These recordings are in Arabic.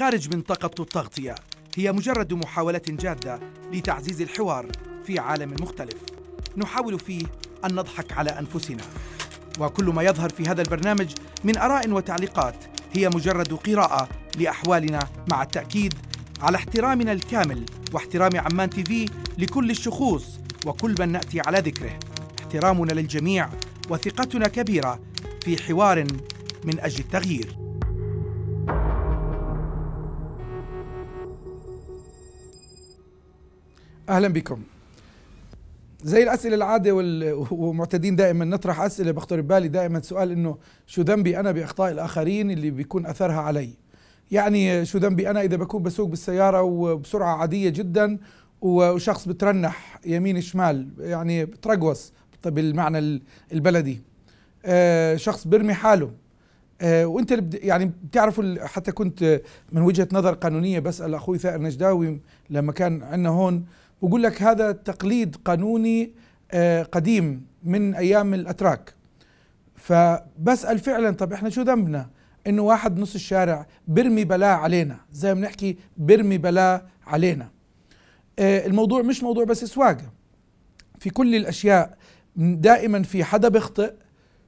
خارج منطقة التغطية هي مجرد محاولة جادة لتعزيز الحوار في عالم مختلف نحاول فيه أن نضحك على أنفسنا وكل ما يظهر في هذا البرنامج من آراء وتعليقات هي مجرد قراءة لأحوالنا مع التأكيد على احترامنا الكامل واحترام عمان تي في لكل الشخوص وكل من نأتي على ذكره احترامنا للجميع وثقتنا كبيرة في حوار من أجل التغيير اهلا بكم زي الاسئله العاده ومعتدين دائما نطرح اسئله بخطر ببالي دائما سؤال انه شو ذنبي انا باخطاء الاخرين اللي بيكون اثرها علي يعني شو ذنبي انا اذا بكون بسوق بالسياره وبسرعه عاديه جدا وشخص بترنح يمين شمال يعني بترقوص بالمعنى البلدي آه، شخص برمي حاله آه، وانت اللي يعني بتعرفوا حتى كنت من وجهه نظر قانونيه بسال اخوي ثائر نجداوي لما كان عندنا هون ويقول لك هذا تقليد قانوني آه، قديم من ايام الاتراك فبسال فعلا طب احنا شو ذنبنا انه واحد نص الشارع برمي بلاء علينا زي ما بنحكي برمي بلاء علينا آه، الموضوع مش موضوع بس سواقه في كل الاشياء دائما في حدا بيخطئ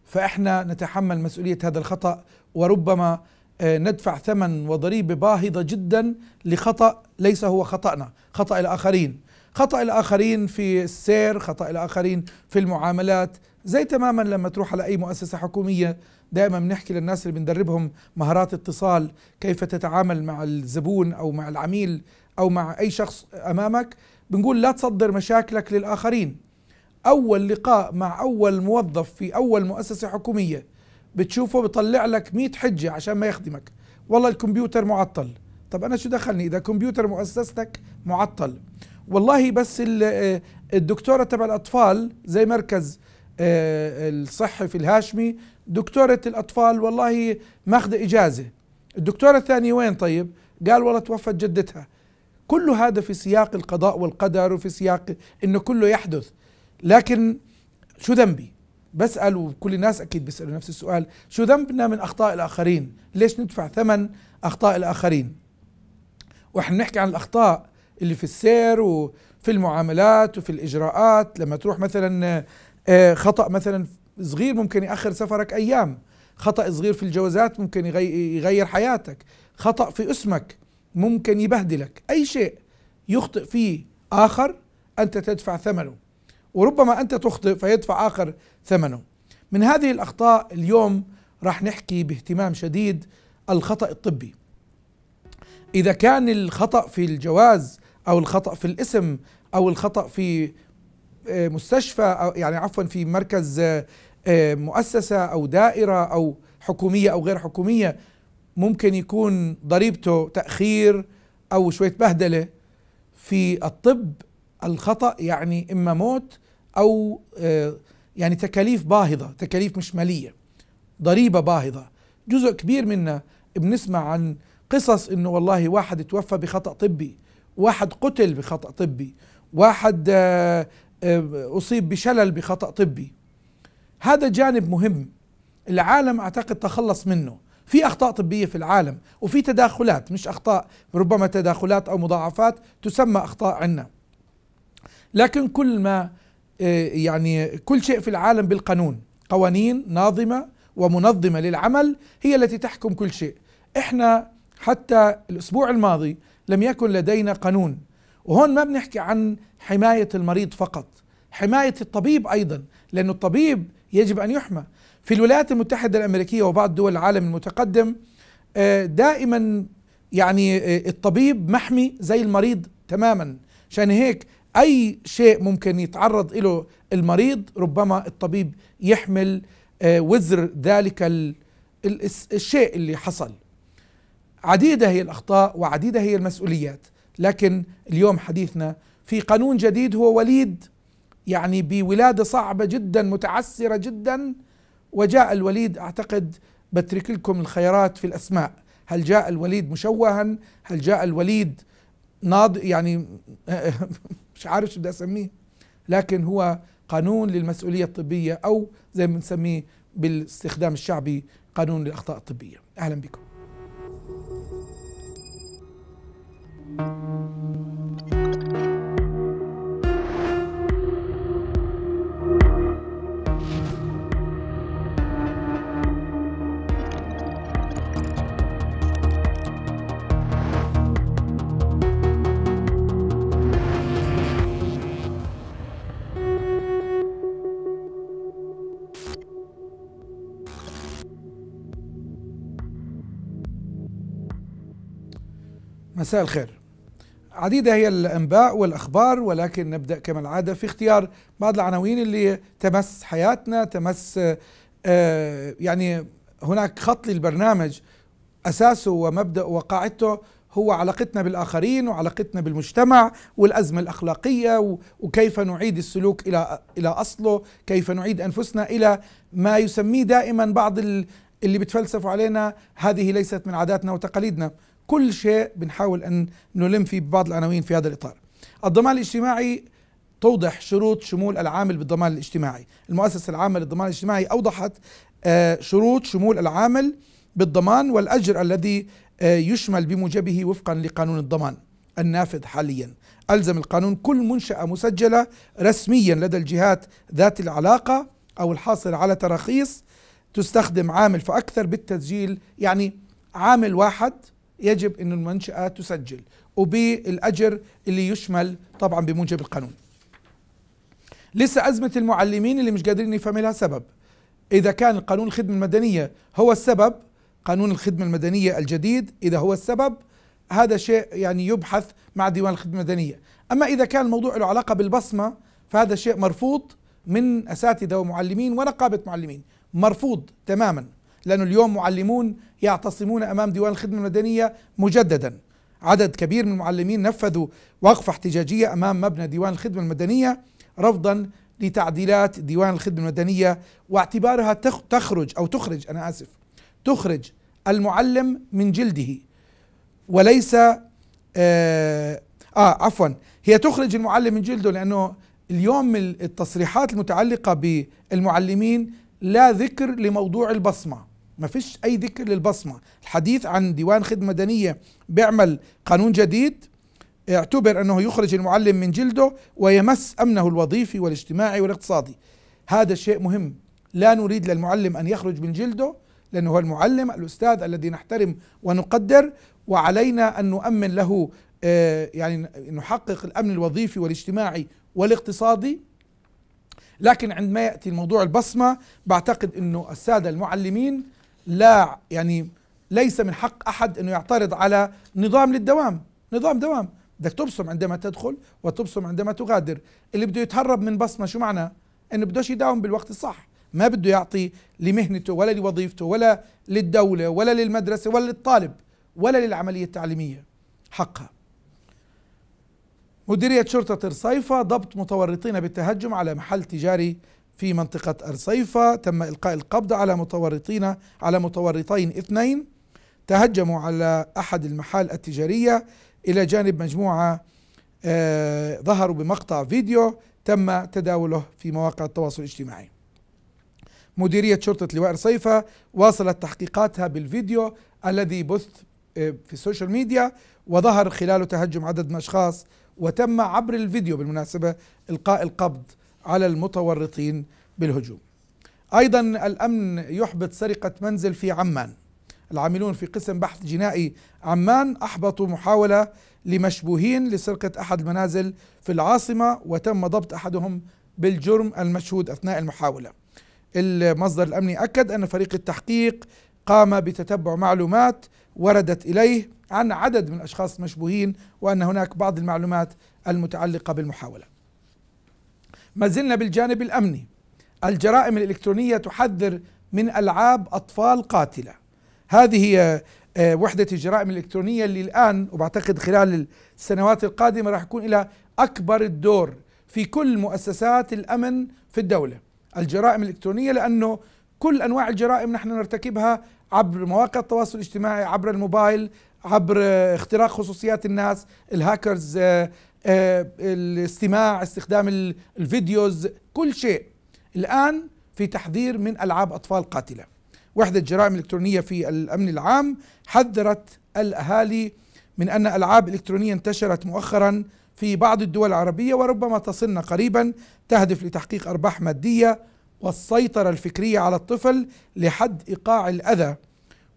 فاحنا نتحمل مسؤوليه هذا الخطا وربما آه، ندفع ثمن وضريبه باهظه جدا لخطا ليس هو خطانا خطا الاخرين خطأ الآخرين في السير خطأ الآخرين في المعاملات زي تماما لما تروح على أي مؤسسة حكومية دائما بنحكي للناس اللي بندربهم مهارات اتصال كيف تتعامل مع الزبون أو مع العميل أو مع أي شخص أمامك بنقول لا تصدر مشاكلك للآخرين أول لقاء مع أول موظف في أول مؤسسة حكومية بتشوفه بطلع لك 100 حجة عشان ما يخدمك والله الكمبيوتر معطل طب أنا شو دخلني إذا كمبيوتر مؤسستك معطل والله بس آه، الدكتوره تبع الاطفال زي مركز آه، الصحي في الهاشمي دكتوره الاطفال والله ماخذه اجازه الدكتوره الثانيه وين طيب قال والله توفت جدتها كل هذا في سياق القضاء والقدر وفي سياق انه كله يحدث لكن شو ذنبي بسأل وكل الناس أكيد بيسألوا نفس السؤال شو ذنبنا من أخطاء الآخرين ليش ندفع ثمن أخطاء الآخرين وإحنا نحكي عن الأخطاء اللي في السير وفي المعاملات وفي الاجراءات لما تروح مثلا آه، خطا مثلا صغير ممكن ياخر سفرك ايام خطا صغير في الجوازات ممكن يغير حياتك خطا في اسمك ممكن يبهدلك اي شيء يخطئ فيه اخر انت تدفع ثمنه وربما انت تخطئ فيدفع اخر ثمنه من هذه الاخطاء اليوم راح نحكي باهتمام شديد الخطا الطبي اذا كان الخطا في الجواز او الخطا في الاسم او الخطا في آه، مستشفى أو يعني عفوا في مركز آه، آه، مؤسسه او دائره او حكوميه او غير حكوميه ممكن يكون ضريبته تاخير او شويه بهدله في الطب الخطا يعني اما موت او يعني تكاليف باهظه تكاليف مش ماليه ضريبه باهظه جزء كبير منا بنسمع عن قصص انه والله واحد توفى بخطا طبي واحد قتل بخطأ طبي واحد آه، آه، أصيب بشلل بخطأ طبي هذا جانب مهم العالم أعتقد تخلص منه في أخطاء طبية في العالم وفي تداخلات مش أخطاء ربما تداخلات أو مضاعفات تسمى أخطاء عنا لكن كل ما آه، يعني كل شيء في العالم بالقانون قوانين ناظمة ومنظمة للعمل هي التي تحكم كل شيء احنا حتى الأسبوع الماضي لم يكن لدينا قانون وهون ما بنحكي عن حماية المريض فقط حماية الطبيب أيضا لأن الطبيب يجب أن يحمى في الولايات المتحدة الأمريكية وبعض دول العالم المتقدم آه، دائما يعني آه، الطبيب محمي زي المريض تماما عشان هيك أي شيء ممكن يتعرض له المريض ربما الطبيب يحمل آه، وزر ذلك الشيء اللي حصل عديدة هي الأخطاء وعديدة هي المسؤوليات لكن اليوم حديثنا في قانون جديد هو وليد يعني بولادة صعبة جدا متعسرة جدا وجاء الوليد أعتقد بترك لكم الخيارات في الأسماء هل جاء الوليد مشوها هل جاء الوليد ناض يعني مش عارف شو بدي أسميه لكن هو قانون للمسؤولية الطبية أو زي ما بنسميه بالاستخدام الشعبي قانون للأخطاء الطبية أهلا بكم مساء الخير عديدة هي الأنباء والأخبار ولكن نبدأ كما العادة في اختيار بعض العناوين اللي تمس حياتنا تمس آه يعني هناك خط للبرنامج أساسه ومبدأ وقاعدته هو علاقتنا بالآخرين وعلاقتنا بالمجتمع والأزمة الأخلاقية وكيف نعيد السلوك إلى إلى أصله كيف نعيد أنفسنا إلى ما يسميه دائما بعض اللي بتفلسفوا علينا هذه ليست من عاداتنا وتقاليدنا كل شيء بنحاول أن نلم فيه ببعض العناوين في هذا الإطار الضمان الاجتماعي توضح شروط شمول العامل بالضمان الاجتماعي المؤسسة العامة للضمان الاجتماعي أوضحت آه، شروط شمول العامل بالضمان والأجر الذي آه، يشمل بموجبه وفقا لقانون الضمان النافذ حاليا ألزم القانون كل منشأة مسجلة رسميا لدى الجهات ذات العلاقة أو الحاصلة على تراخيص تستخدم عامل فأكثر بالتسجيل يعني عامل واحد يجب أن المنشأة تسجل وبالأجر اللي يشمل طبعا بموجب القانون لسه أزمة المعلمين اللي مش قادرين يفهم لها سبب إذا كان قانون الخدمة المدنية هو السبب قانون الخدمة المدنية الجديد إذا هو السبب هذا شيء يعني يبحث مع ديوان الخدمة المدنية أما إذا كان الموضوع له علاقة بالبصمة فهذا شيء مرفوض من أساتذة ومعلمين ونقابة معلمين مرفوض تماما لأنه اليوم معلمون يعتصمون أمام ديوان الخدمة المدنية مجددا عدد كبير من المعلمين نفذوا وقفة احتجاجية أمام مبنى ديوان الخدمة المدنية رفضا لتعديلات ديوان الخدمة المدنية واعتبارها تخرج أو تخرج أنا آسف تخرج المعلم من جلده وليس آه, آه عفوا هي تخرج المعلم من جلده لأنه اليوم التصريحات المتعلقة بالمعلمين لا ذكر لموضوع البصمة ما فيش اي ذكر للبصمه الحديث عن ديوان خدمه مدنيه بيعمل قانون جديد اعتبر انه يخرج المعلم من جلده ويمس امنه الوظيفي والاجتماعي والاقتصادي هذا الشيء مهم لا نريد للمعلم ان يخرج من جلده لانه هو المعلم الاستاذ الذي نحترم ونقدر وعلينا ان نؤمن له آه، يعني نحقق الامن الوظيفي والاجتماعي والاقتصادي لكن عندما ياتي الموضوع البصمه بعتقد انه الساده المعلمين لا يعني ليس من حق احد انه يعترض على نظام للدوام نظام دوام بدك تبصم عندما تدخل وتبصم عندما تغادر اللي بده يتهرب من بصمه شو معنى انه بدوش يداوم بالوقت الصح ما بده يعطي لمهنته ولا لوظيفته ولا للدولة ولا للمدرسة ولا للطالب ولا للعملية التعليمية حقها مديرية شرطة الصيفة ضبط متورطين بالتهجم على محل تجاري في منطقة أرصيفة تم إلقاء القبض على متورطين على متورطين اثنين تهجموا على أحد المحال التجارية إلى جانب مجموعة آه ظهروا بمقطع فيديو تم تداوله في مواقع التواصل الاجتماعي مديرية شرطة لواء أرصيفة واصلت تحقيقاتها بالفيديو الذي بث آه، في السوشيال ميديا وظهر خلاله تهجم عدد من الأشخاص وتم عبر الفيديو بالمناسبة إلقاء القبض على المتورطين بالهجوم أيضا الأمن يحبط سرقة منزل في عمان العاملون في قسم بحث جنائي عمان أحبطوا محاولة لمشبوهين لسرقة أحد المنازل في العاصمة وتم ضبط أحدهم بالجرم المشهود أثناء المحاولة المصدر الأمني أكد أن فريق التحقيق قام بتتبع معلومات وردت إليه عن عدد من الأشخاص المشبوهين وأن هناك بعض المعلومات المتعلقة بالمحاولة ما زلنا بالجانب الامني الجرائم الالكترونيه تحذر من العاب اطفال قاتله هذه هي آه، وحده الجرائم الالكترونيه اللي الان وبعتقد خلال السنوات القادمه راح يكون لها اكبر الدور في كل مؤسسات الامن في الدوله الجرائم الالكترونيه لانه كل انواع الجرائم نحن نرتكبها عبر مواقع التواصل الاجتماعي عبر الموبايل عبر آه، اختراق خصوصيات الناس الهاكرز آه، آه، الاستماع استخدام الفيديوز كل شيء الآن في تحذير من ألعاب أطفال قاتلة وحدة جرائم إلكترونية في الأمن العام حذرت الأهالي من أن ألعاب إلكترونية انتشرت مؤخرا في بعض الدول العربية وربما تصلنا قريبا تهدف لتحقيق أرباح مادية والسيطرة الفكرية على الطفل لحد إيقاع الأذى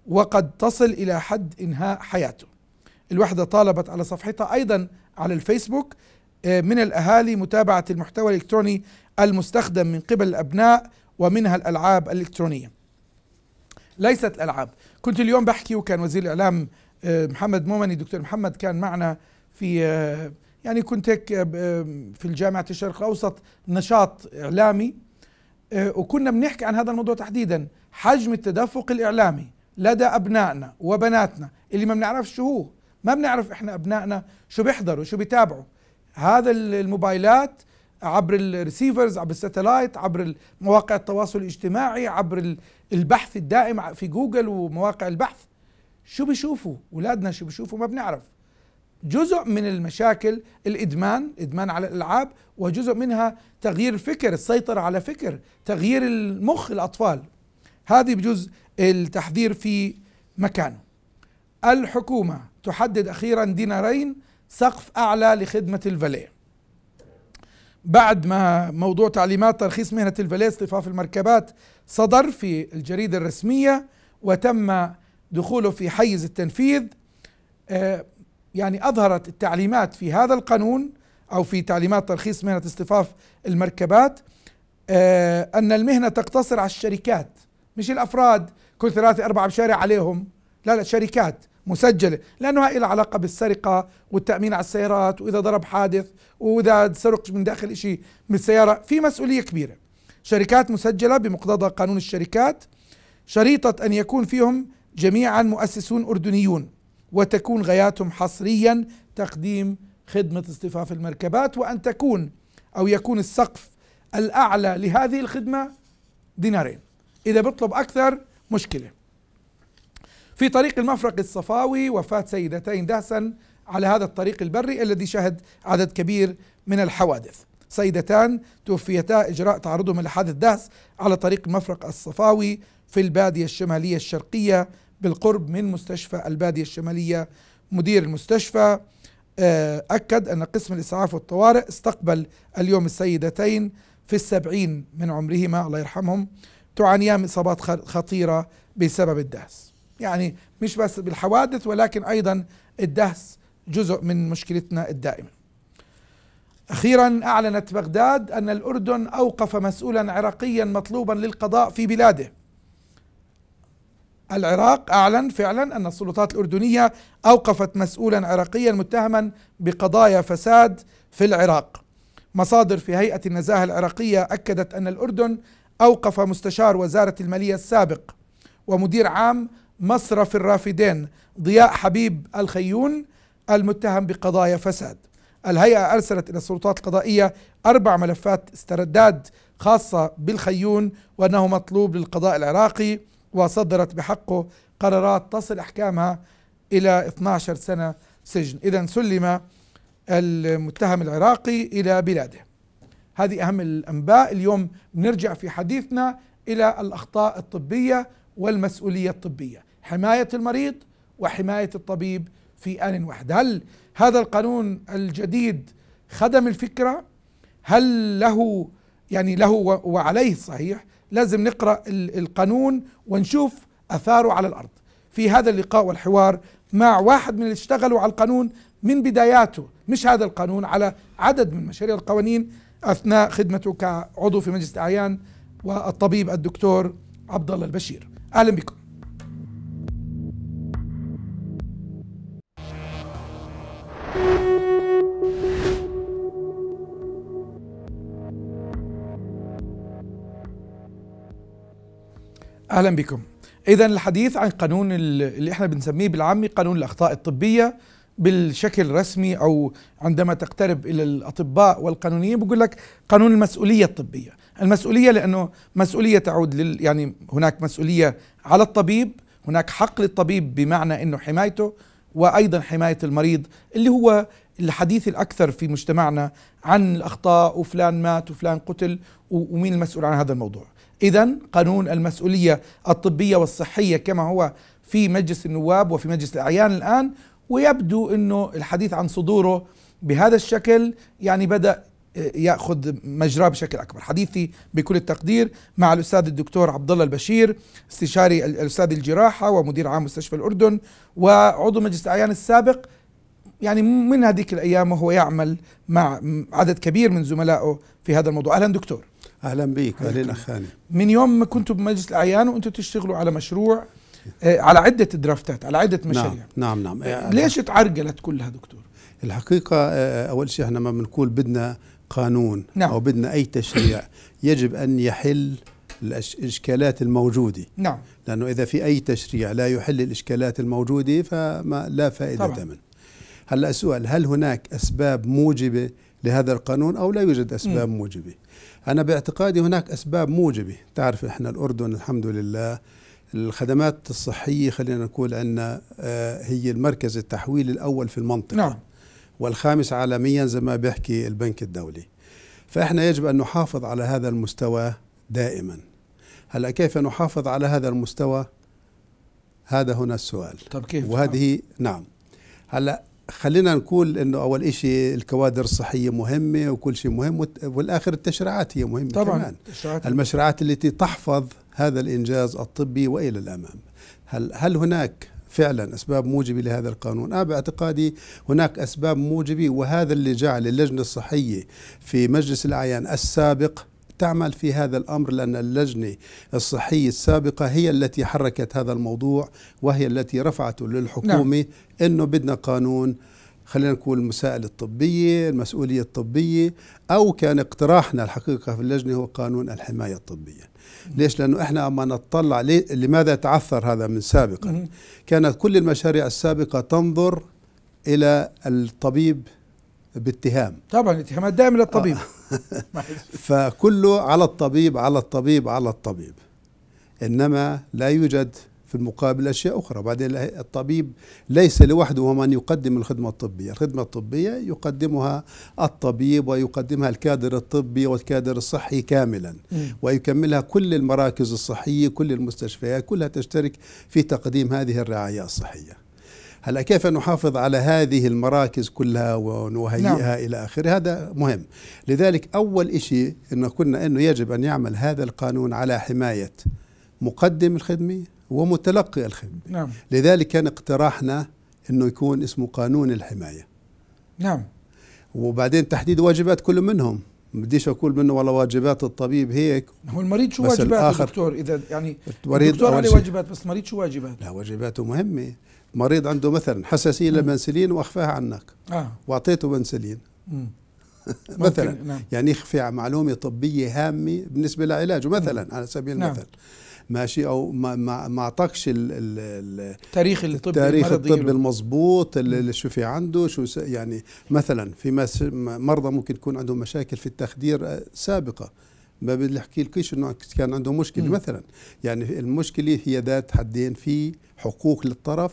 وقد تصل إلى حد إنهاء حياته الوحدة طالبت على صفحتها أيضا على الفيسبوك آه، من الأهالي متابعة المحتوى الإلكتروني المستخدم من قبل الأبناء ومنها الألعاب الإلكترونية ليست الألعاب كنت اليوم بحكي وكان وزير الإعلام آه، محمد مومني دكتور محمد كان معنا في آه، يعني كنت هيك في الجامعة الشرق الأوسط نشاط إعلامي وكنا بنحكي عن هذا الموضوع تحديدا حجم التدفق الإعلامي لدى أبنائنا وبناتنا اللي ما بنعرفش شو هو ما بنعرف احنا ابنائنا شو بيحضروا شو بيتابعوا هذا الموبايلات عبر الريسيفرز عبر الساتلايت عبر مواقع التواصل الاجتماعي عبر البحث الدائم في جوجل ومواقع البحث شو بيشوفوا اولادنا شو بيشوفوا ما بنعرف جزء من المشاكل الادمان ادمان على الالعاب وجزء منها تغيير الفكر السيطره على فكر تغيير المخ الاطفال هذه بجزء التحذير في مكانه الحكومه تحدد أخيرا دينارين سقف أعلى لخدمة الفاليه بعد ما موضوع تعليمات ترخيص مهنة الفاليه اصطفاف المركبات صدر في الجريدة الرسمية وتم دخوله في حيز التنفيذ آه، يعني أظهرت التعليمات في هذا القانون أو في تعليمات ترخيص مهنة اصطفاف المركبات آه، أن المهنة تقتصر على الشركات مش الأفراد كل ثلاثة أربعة بشارع عليهم لا لا شركات مسجلة لأنه هاي لها علاقة بالسرقة والتأمين على السيارات وإذا ضرب حادث وإذا سرق من داخل شيء من السيارة في مسؤولية كبيرة شركات مسجلة بمقتضى قانون الشركات شريطة أن يكون فيهم جميعا مؤسسون أردنيون وتكون غاياتهم حصريا تقديم خدمة اصطفاف المركبات وأن تكون أو يكون السقف الأعلى لهذه الخدمة دينارين إذا بيطلب أكثر مشكلة في طريق المفرق الصفاوي وفاة سيدتين دهسا على هذا الطريق البري الذي شهد عدد كبير من الحوادث سيدتان توفيتا إجراء تعرضهم لحادث دهس على طريق المفرق الصفاوي في البادية الشمالية الشرقية بالقرب من مستشفى البادية الشمالية مدير المستشفى آه، أكد أن قسم الإسعاف والطوارئ استقبل اليوم السيدتين في السبعين من عمرهما الله يرحمهم تعانيان من إصابات خطيرة بسبب الدهس يعني مش بس بالحوادث ولكن أيضا الدهس جزء من مشكلتنا الدائمة أخيرا أعلنت بغداد أن الأردن أوقف مسؤولا عراقيا مطلوبا للقضاء في بلاده العراق أعلن فعلا أن السلطات الأردنية أوقفت مسؤولا عراقيا متهما بقضايا فساد في العراق مصادر في هيئة النزاهة العراقية أكدت أن الأردن أوقف مستشار وزارة المالية السابق ومدير عام مصرف الرافدين ضياء حبيب الخيون المتهم بقضايا فساد الهيئة أرسلت إلى السلطات القضائية أربع ملفات استرداد خاصة بالخيون وأنه مطلوب للقضاء العراقي وصدرت بحقه قرارات تصل أحكامها إلى 12 سنة سجن إذا سلم المتهم العراقي إلى بلاده هذه أهم الأنباء اليوم نرجع في حديثنا إلى الأخطاء الطبية والمسؤولية الطبية حماية المريض وحماية الطبيب في آن واحد هل هذا القانون الجديد خدم الفكرة هل له يعني له وعليه صحيح لازم نقرأ القانون ونشوف أثاره على الأرض في هذا اللقاء والحوار مع واحد من اللي اشتغلوا على القانون من بداياته مش هذا القانون على عدد من مشاريع القوانين أثناء خدمته كعضو في مجلس الأعيان والطبيب الدكتور عبد الله البشير أهلا بكم اهلا بكم اذا الحديث عن قانون اللي احنا بنسميه بالعامي قانون الاخطاء الطبيه بالشكل الرسمي او عندما تقترب الى الاطباء والقانونيين بقول لك قانون المسؤوليه الطبيه المسؤوليه لانه مسؤوليه تعود لل يعني هناك مسؤوليه على الطبيب هناك حق للطبيب بمعنى انه حمايته وايضا حمايه المريض اللي هو الحديث الاكثر في مجتمعنا عن الاخطاء وفلان مات وفلان قتل ومين المسؤول عن هذا الموضوع إذا قانون المسؤولية الطبية والصحية كما هو في مجلس النواب وفي مجلس الأعيان الآن ويبدو أنه الحديث عن صدوره بهذا الشكل يعني بدأ ياخذ مجراه بشكل اكبر حديثي بكل التقدير مع الاستاذ الدكتور عبد الله البشير استشاري الاستاذ الجراحه ومدير عام مستشفى الاردن وعضو مجلس الاعيان السابق يعني من هذيك الايام وهو يعمل مع عدد كبير من زملائه في هذا الموضوع اهلا دكتور اهلا بيك اهلين اخاني من يوم ما كنتوا بمجلس الاعيان وانتم تشتغلوا على مشروع آه، على عده درافتات على عده نعم، مشاريع نعم نعم, نعم. ليش تعرقلت كلها دكتور الحقيقه اول شيء احنا ما بنقول بدنا قانون نعم. او بدنا اي تشريع يجب ان يحل الاشكالات الموجوده نعم لانه اذا في اي تشريع لا يحل الاشكالات الموجوده فما لا فائده طبعا. من هلا السؤال هل هناك اسباب موجبه لهذا القانون او لا يوجد اسباب م. موجبه أنا باعتقادي هناك أسباب موجبة تعرف إحنا الأردن الحمد لله الخدمات الصحية خلينا نقول أن آه، هي المركز التحويل الأول في المنطقة نعم. والخامس عالميا زي ما بيحكي البنك الدولي فإحنا يجب أن نحافظ على هذا المستوى دائما هلا كيف نحافظ على هذا المستوى هذا هنا السؤال طب كيف وهذه نعم هلا خلينا نقول انه اول شيء الكوادر الصحيه مهمه وكل شيء مهم والاخر التشريعات هي مهمه طبعا كمان التشريعات التي تحفظ هذا الانجاز الطبي والى الامام هل هل هناك فعلا اسباب موجبه لهذا القانون انا باعتقادي هناك اسباب موجبه وهذا اللي جعل اللجنه الصحيه في مجلس الاعيان السابق تعمل في هذا الامر لان اللجنه الصحيه السابقه هي التي حركت هذا الموضوع وهي التي رفعته للحكومه نعم. انه بدنا قانون خلينا نقول المسائل الطبيه، المسؤوليه الطبيه او كان اقتراحنا الحقيقه في اللجنه هو قانون الحمايه الطبيه. ليش؟ لانه احنا اما نطلع لماذا تعثر هذا من سابقا؟ كانت كل المشاريع السابقه تنظر الى الطبيب باتهام طبعا اتهامات دائما للطبيب آه. فكله على الطبيب على الطبيب على الطبيب إنما لا يوجد في المقابل أشياء أخرى بعدين الطبيب ليس لوحده هو من يقدم الخدمة الطبية الخدمة الطبية يقدمها الطبيب ويقدمها الكادر الطبي والكادر الصحي كاملا م. ويكملها كل المراكز الصحية كل المستشفيات كلها تشترك في تقديم هذه الرعاية الصحية هلا كيف نحافظ على هذه المراكز كلها ونهيئها نعم. إلى آخره هذا مهم لذلك أول شيء أنه قلنا أنه يجب أن يعمل هذا القانون على حماية مقدم الخدمة ومتلقي الخدمة نعم. لذلك كان اقتراحنا أنه يكون اسمه قانون الحماية نعم وبعدين تحديد واجبات كل منهم بديش اقول منه والله واجبات الطبيب هيك هو المريض شو واجباته الدكتور اذا يعني المريض الدكتور عليه واجبات بس المريض شو واجباته لا واجباته مهمه مريض عنده مثلا حساسيه للبنسلين واخفاها عنك آه. واعطيته بنسلين مثلا نعم. يعني يخفي معلومه طبيه هامه بالنسبه لعلاجه مثلا مم. على سبيل نعم. المثال نعم. ماشي او ما ما ما اعطاكش التاريخ الطبي التاريخ الطبي المضبوط شو في عنده شو يعني مثلا في مرضى ممكن يكون عندهم مشاكل في التخدير آه، سابقه ما بنحكي لكيش انه كان عنده مشكله مثلا يعني المشكله هي ذات حدين في حقوق للطرف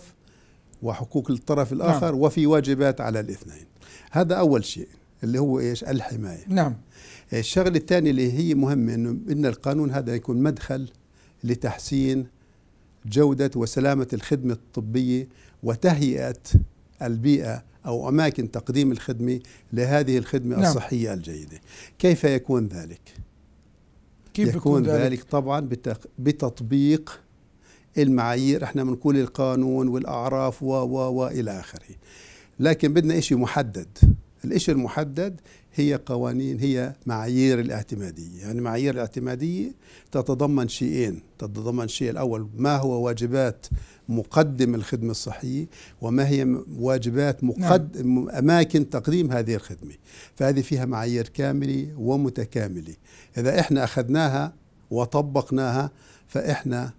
وحقوق الطرف نعم. الآخر نعم. وفي واجبات على الاثنين هذا أول شيء اللي هو إيش الحماية نعم الشغله الثانيه اللي هي مهمه انه ان القانون هذا يكون مدخل لتحسين جوده وسلامه الخدمه الطبيه وتهيئه البيئه او اماكن تقديم الخدمه لهذه الخدمه نعم. الصحيه الجيده كيف يكون ذلك كيف يكون, يكون ذلك, ذلك طبعا بتطبيق المعايير احنا بنقول القانون والاعراف و و و الى اخره لكن بدنا شيء محدد الشيء المحدد هي قوانين هي معايير الاعتمادية يعني معايير الاعتمادية تتضمن شيئين تتضمن الشيء الأول ما هو واجبات مقدم الخدمة الصحية وما هي واجبات مقدم نعم. أماكن تقديم هذه الخدمة فهذه فيها معايير كاملة ومتكاملة إذا إحنا أخذناها وطبقناها فإحنا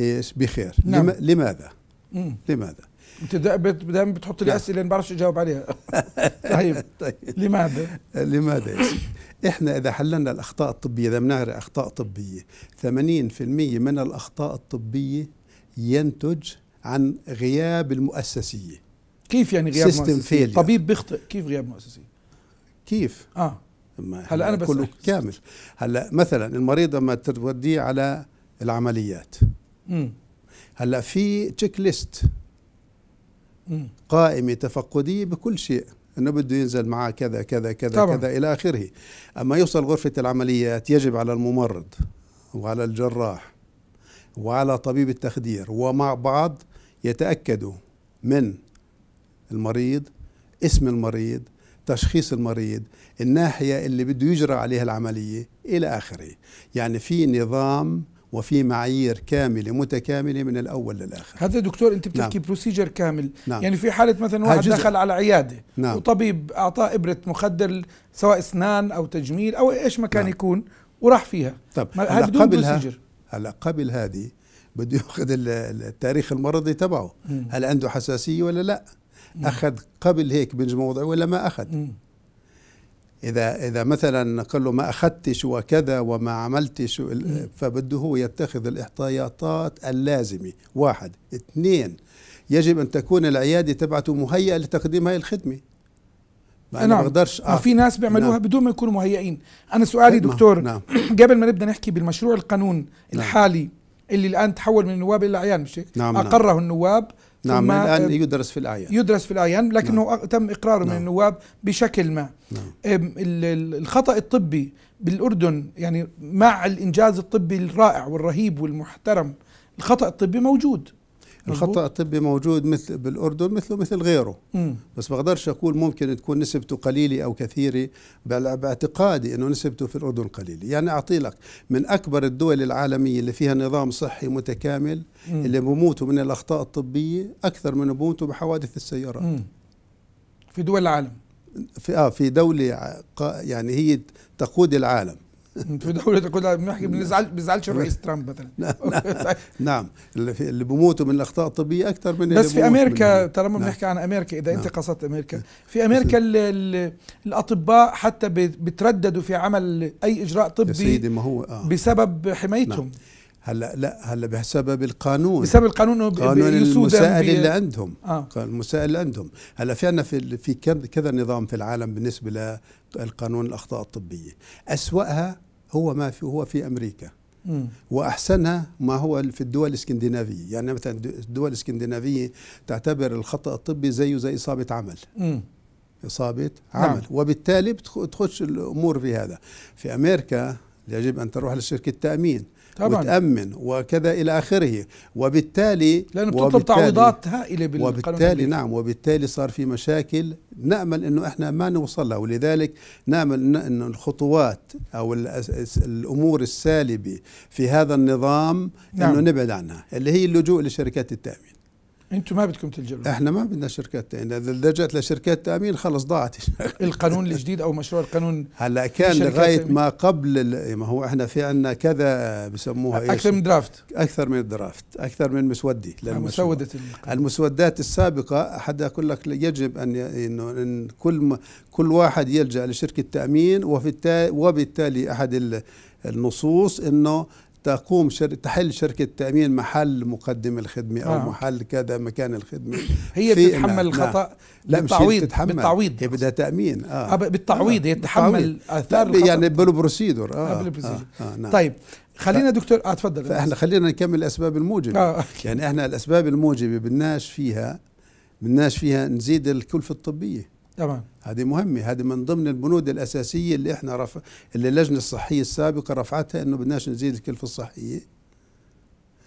ايش بخير نعم. لم... لماذا مم. لماذا انت دائما بتحط لي نعم. اسئله ما بعرفش اجاوب عليها طيب. طيب لماذا لماذا يا احنا اذا حللنا الاخطاء الطبيه اذا بنعرف اخطاء طبيه 80% من الاخطاء الطبيه ينتج عن غياب المؤسسيه كيف يعني غياب مؤسسيه طبيب بيخطئ كيف غياب مؤسسيه كيف اه هلا انا بس كامل هلا مثلا المريض لما توديه على العمليات هلا في تشيك ليست قائمه تفقديه بكل شيء انه بده ينزل معاه كذا كذا كذا طبعا. كذا الى اخره اما يوصل غرفه العمليات يجب على الممرض وعلى الجراح وعلى طبيب التخدير ومع بعض يتاكدوا من المريض اسم المريض تشخيص المريض الناحيه اللي بده يجرى عليها العمليه الى اخره يعني في نظام وفي معايير كامله متكامله من الاول للاخر هذا دكتور انت بتحكي نعم. بروسيجر كامل نعم. يعني في حاله مثلا واحد هجزء. دخل على عياده نعم. وطبيب اعطاه ابره مخدر سواء اسنان او تجميل او ايش ما كان نعم. يكون وراح فيها طب هلا قبلها هلا قبل هذه بده ياخذ التاريخ المرضي تبعه هل عنده حساسيه ولا لا مم. اخذ قبل هيك بنج موضعي ولا ما اخذ مم. إذا إذا مثلا قال له ما أخذتش وكذا وما عملتش فبده هو يتخذ الاحتياطات اللازمة واحد اثنين يجب أن تكون العيادة تبعته مهيئة لتقديم هذه الخدمة ما نعم. بقدرش آه. في ناس بيعملوها نعم. بدون ما يكونوا مهيئين انا سؤالي نعم. دكتور نعم. قبل ما نبدا نحكي بالمشروع القانون نعم. الحالي اللي الان تحول من النواب الى اعيان مش نعم, نعم. اقره نعم. النواب نعم الآن آه، يدرس في الأعيان يدرس في الأعيان لكنه نعم. تم إقراره نعم. من النواب بشكل ما نعم. الخطأ الطبي بالأردن يعني مع الإنجاز الطبي الرائع والرهيب والمحترم الخطأ الطبي موجود الخطا الطبي موجود مثل بالاردن مثله مثل غيره م. بس بقدرش اقول ممكن تكون نسبته قليله او كثيره باعتقادي انه نسبته في الاردن قليله يعني اعطي لك من اكبر الدول العالميه اللي فيها نظام صحي متكامل مم. اللي بموتوا من الاخطاء الطبيه اكثر من بموتوا بحوادث السيارات مم. في دول العالم في اه في دوله يعني هي تقود العالم في دوله كلها بنحكي ما نعم. بنزعل بيزعلش نعم. الرئيس ترامب مثلا نعم. نعم, اللي, في اللي بموتوا من الاخطاء الطبيه اكثر من بس في امريكا طالما بنحكي عن امريكا اذا انت قصدت امريكا في امريكا الاطباء حتى بترددوا في عمل اي اجراء طبي يا سيدي ما هو آه. بسبب حمايتهم هلا لا هلا بسبب القانون بسبب القانون انه قانون المسائل اللي عندهم آه. المسائل اللي عندهم هلا في عندنا في في كذا نظام في العالم بالنسبه القانون الاخطاء الطبيه اسواها هو ما في هو في امريكا واحسنها ما هو في الدول الاسكندنافيه يعني مثلا الدول الاسكندنافيه تعتبر الخطا الطبي زيه زي اصابه عمل اصابه نعم. عمل نعم. وبالتالي بتخش الامور في هذا في امريكا يجب ان تروح لشركه التامين طبعا. وتامن وكذا الى اخره وبالتالي لانه بتطلب تعويضات هائله بالقانون وبالتالي نعم وبالتالي صار في مشاكل نامل انه احنا ما نوصل لها ولذلك نامل انه الخطوات او الامور السالبه في هذا النظام نعم. انه نبعد عنها اللي هي اللجوء لشركات التامين انتم ما بدكم تلجئوا احنا ما بدنا شركات تامين اذا لجأت لشركات تامين خلص ضاعت القانون الجديد او مشروع القانون هلا كان لغايه ما قبل إيه، ما هو احنا في عندنا كذا بسموها اكثر إيش؟ من درافت اكثر من درافت اكثر من مسودي مسودة المسودات السابقه حدا يقول لك يجب ان انه إن كل كل واحد يلجا لشركه تامين وفي وبالتالي احد النصوص انه تقوم شر... تحل شركة تأمين محل مقدم الخدمة أو آه. محل كذا مكان الخدمة هي بتتحمل نعم. الخطأ لا بالتعويض بتتحمل. بالتعويض هي بدها تأمين آه. آه بالتعويض هي آه، تتحمل آثار يعني بالبروسيدور آه. آه. آه. نعم. طيب خلينا دكتور آه تفضل فاحنا خلينا نكمل الأسباب الموجبة آه. يعني احنا الأسباب الموجبة بدناش فيها بدناش فيها نزيد الكلفة الطبية تمام هذه مهمه هذه من ضمن البنود الاساسيه اللي احنا رف... اللي اللجنه الصحيه السابقه رفعتها انه بدناش نزيد الكلفه الصحيه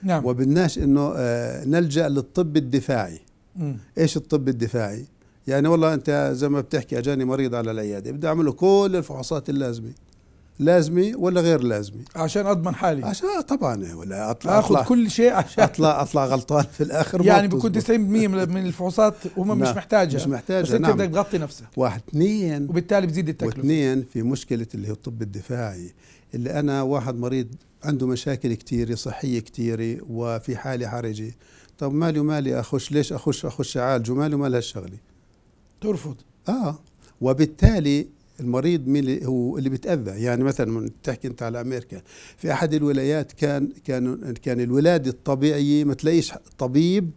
نعم وبدناش انه آه نلجا للطب الدفاعي م. ايش الطب الدفاعي يعني والله انت زي ما بتحكي اجاني مريض على العياده بدي اعمل له كل الفحوصات اللازمه لازمي ولا غير لازمي عشان اضمن حالي عشان طبعا إيه، ولا اطلع اخذ أطلع كل شيء عشان اطلع اطلع غلطان في الاخر يعني بكون 90% من الفحوصات هم مش نعم، محتاجه مش محتاجه بس انت نعم. بدك تغطي نفسك واحد اثنين وبالتالي بتزيد التكلفه واثنين في مشكله اللي هي الطب الدفاعي اللي انا واحد مريض عنده مشاكل كثيره صحيه كثيره وفي حاله حرجه طب مالي ومالي اخش ليش اخش اخش اعالجه مالي ومال هالشغله ترفض اه وبالتالي المريض مين اللي هو اللي بتاذى يعني مثلا تحكي انت على امريكا في احد الولايات كان كان كان الولاده الطبيعيه ما تلاقيش طبيب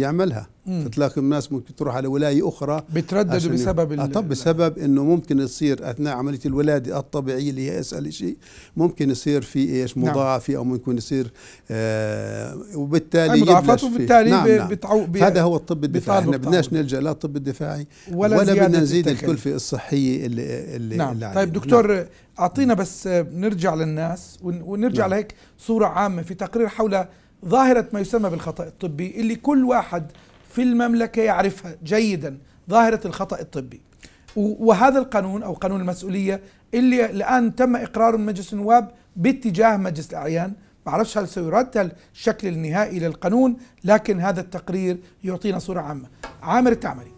يعملها فتلاقي الناس ممكن تروح على ولايه اخرى بترددوا بسبب ي... آه طب بسبب انه ممكن يصير اثناء عمليه الولاده الطبيعيه اللي هي اسال شيء ممكن يصير في ايش نعم. مضاعفه نعم. او ممكن يصير آه وبالتالي مضاعفات وبالتالي نعم نعم. بتعو... بي... هذا هو الطب الدفاعي احنا بدناش نلجا لا الطب الدفاعي ولا, ولا بدنا نزيد الكلفه الصحيه اللي اللي, نعم. اللي طيب دكتور نعم. اعطينا بس آه، نرجع للناس ونرجع نعم. لهيك صوره عامه في تقرير حول ظاهرة ما يسمى بالخطأ الطبي اللي كل واحد في المملكة يعرفها جيدا ظاهرة الخطأ الطبي وهذا القانون أو قانون المسؤولية اللي الآن تم إقراره من مجلس النواب باتجاه مجلس الأعيان ما أعرفش هل سيرد الشكل النهائي للقانون لكن هذا التقرير يعطينا صورة عامة عامر التعمري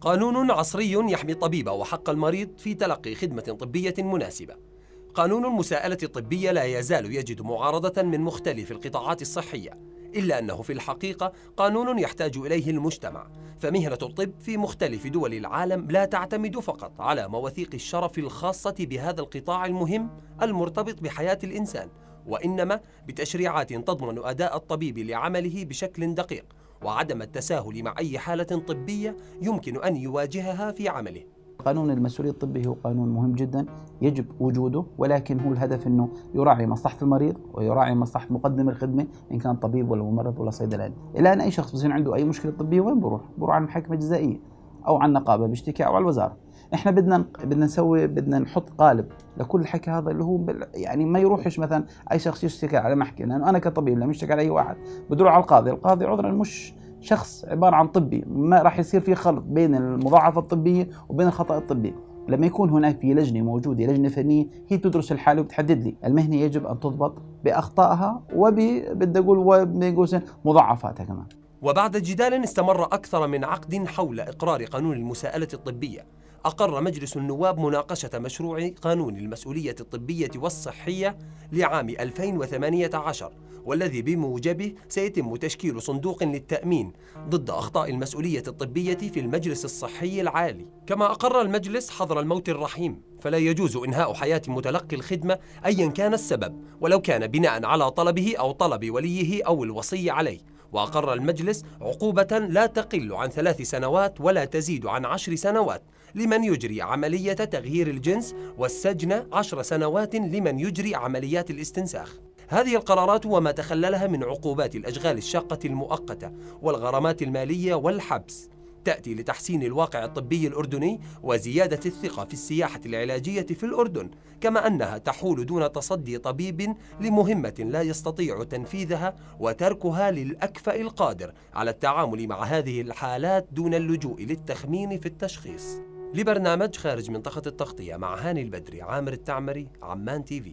قانون عصري يحمي الطبيب وحق المريض في تلقي خدمة طبية مناسبة. قانون المساءلة الطبية لا يزال يجد معارضة من مختلف القطاعات الصحية، إلا أنه في الحقيقة قانون يحتاج إليه المجتمع، فمهنة الطب في مختلف دول العالم لا تعتمد فقط على مواثيق الشرف الخاصة بهذا القطاع المهم المرتبط بحياة الإنسان، وإنما بتشريعات تضمن أداء الطبيب لعمله بشكل دقيق، وعدم التساهل مع أي حالة طبية يمكن أن يواجهها في عمله قانون المسؤولية الطبية هو قانون مهم جدا يجب وجوده ولكن هو الهدف أنه يراعي مصلحة المريض ويراعي مصلحة مقدم الخدمة إن كان طبيب ولا ممرض ولا صيدلاني الآن أي شخص بصير عنده أي مشكلة طبية وين بروح؟ بروح على المحكمة الجزائية أو على النقابة بيشتكي أو على الوزارة احنا بدنا بدنا نسوي بدنا نحط قالب لكل الحكي هذا اللي هو يعني ما يروحش مثلا اي شخص يشتكي على محكمه لانه انا كطبيب لما اشتكي على اي واحد اروح على القاضي القاضي عذرا مش شخص عباره عن طبي ما راح يصير في خلط بين المضاعفه الطبيه وبين الخطا الطبي لما يكون هناك في لجنه موجوده لجنه فنيه هي تدرس الحاله وبتحدد لي المهنه يجب ان تضبط باخطائها وب بدي اقول مضاعفاتها كمان وبعد جدال استمر اكثر من عقد حول اقرار قانون المساءله الطبيه أقر مجلس النواب مناقشة مشروع قانون المسؤولية الطبية والصحية لعام 2018 والذي بموجبه سيتم تشكيل صندوق للتأمين ضد أخطاء المسؤولية الطبية في المجلس الصحي العالي كما أقر المجلس حظر الموت الرحيم فلا يجوز إنهاء حياة متلقي الخدمة أيا كان السبب ولو كان بناء على طلبه أو طلب وليه أو الوصي عليه وأقر المجلس عقوبة لا تقل عن ثلاث سنوات ولا تزيد عن عشر سنوات لمن يجري عملية تغيير الجنس والسجن عشر سنوات لمن يجري عمليات الاستنساخ هذه القرارات وما تخللها من عقوبات الأشغال الشاقة المؤقتة والغرامات المالية والحبس تأتي لتحسين الواقع الطبي الأردني وزيادة الثقة في السياحة العلاجية في الأردن كما أنها تحول دون تصدي طبيب لمهمة لا يستطيع تنفيذها وتركها للأكفأ القادر على التعامل مع هذه الحالات دون اللجوء للتخمين في التشخيص لبرنامج خارج منطقة التغطية مع هاني البدري عامر التعمري عمان تي في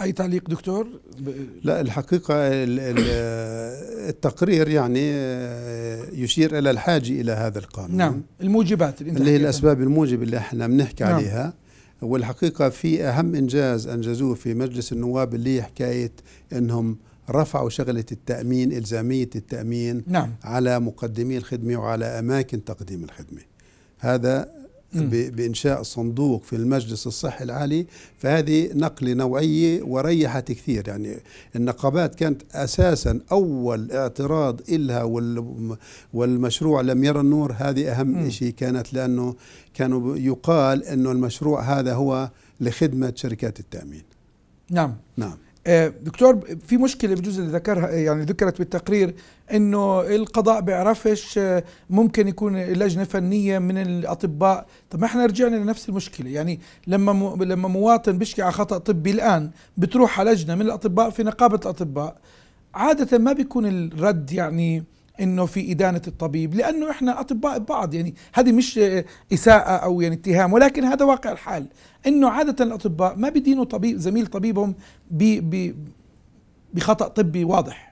اي تعليق دكتور لا الحقيقه التقرير يعني يشير الى الحاجه الى هذا القانون نعم الموجبات اللي, اللي هي الاسباب الموجبه اللي احنا بنحكي نعم. عليها والحقيقة في أهم إنجاز أنجزوه في مجلس النواب اللي حكاية أنهم رفعوا شغلة التأمين إلزامية التأمين نعم. على مقدمي الخدمة وعلى أماكن تقديم الخدمة هذا بإنشاء صندوق في المجلس الصحي العالي فهذه نقلة نوعية وريحت كثير يعني النقابات كانت أساسا أول اعتراض إلها والمشروع لم يرى النور هذه أهم شيء كانت لأنه كانوا يقال أنه المشروع هذا هو لخدمة شركات التأمين نعم نعم آه، دكتور في مشكله بجوز اللي ذكرها يعني ذكرت بالتقرير انه القضاء بيعرفش آه، ممكن يكون لجنه فنيه من الاطباء طب ما احنا رجعنا لنفس المشكله يعني لما لما مواطن بيشكي على خطا طبي الان بتروح على لجنه من الاطباء في نقابه الاطباء عاده ما بيكون الرد يعني انه في ادانه الطبيب لانه احنا اطباء بعض يعني هذه مش اساءه او يعني اتهام ولكن هذا واقع الحال انه عاده الاطباء ما بدينوا طبيب زميل طبيبهم ب بخطا طبي واضح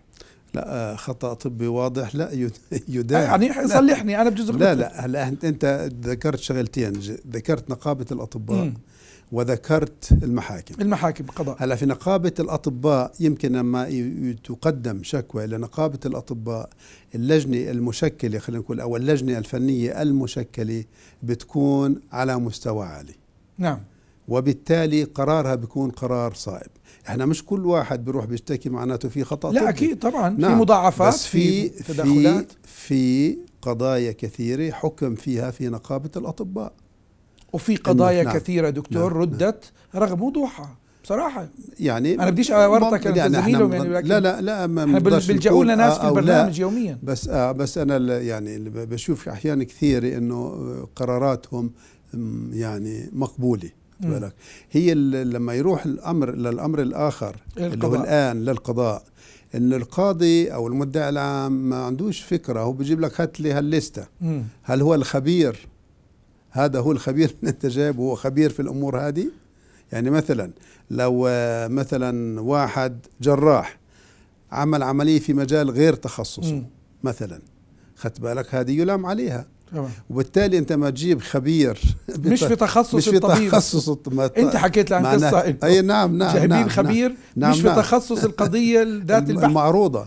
لا خطا طبي واضح لا يدان يعني صلحني انا بجزء لا لا هلا انت ذكرت شغلتين ذكرت نقابه الاطباء م. وذكرت المحاكم المحاكم قضاء هلا في نقابة الأطباء يمكن لما تقدم شكوى إلى نقابة الأطباء اللجنة المشكلة خلينا نقول أو اللجنة الفنية المشكلة بتكون على مستوى عالي نعم وبالتالي قرارها بيكون قرار صائب احنا مش كل واحد بيروح بيشتكي معناته في خطا لا طبي. اكيد طبعا نعم. في مضاعفات بس في في تدخلات في قضايا كثيره حكم فيها في نقابه الاطباء وفي قضايا نعم كثيره دكتور نعم ردت نعم رغم وضوحها بصراحه يعني انا بديش اورطك انا يعني, يعني، لكن لا لا لا ما احنا لنا ناس في البرنامج يوميا بس آه بس انا يعني بشوف احيانا كثير انه قراراتهم يعني مقبوله بالك هي لما يروح الامر للامر الاخر القضاء. اللي هو الان للقضاء ان القاضي او المدعي العام ما عندوش فكره هو بيجيب لك هات لي هالليسته هل هو الخبير هذا هو الخبير من التجارب هو خبير في الأمور هذه يعني مثلا لو آه، مثلا واحد جراح عمل عملية في مجال غير تخصصه م. مثلا خدت بالك هذه يلام عليها طبعا. وبالتالي انت ما تجيب خبير مش في تخصص مش في الطبيب تخصص انت حكيت لي عن قصه اي نعم نعم جايبين نعم, نعم. خبير نعم مش نعم في تخصص القضيه ذات البحث المعروضه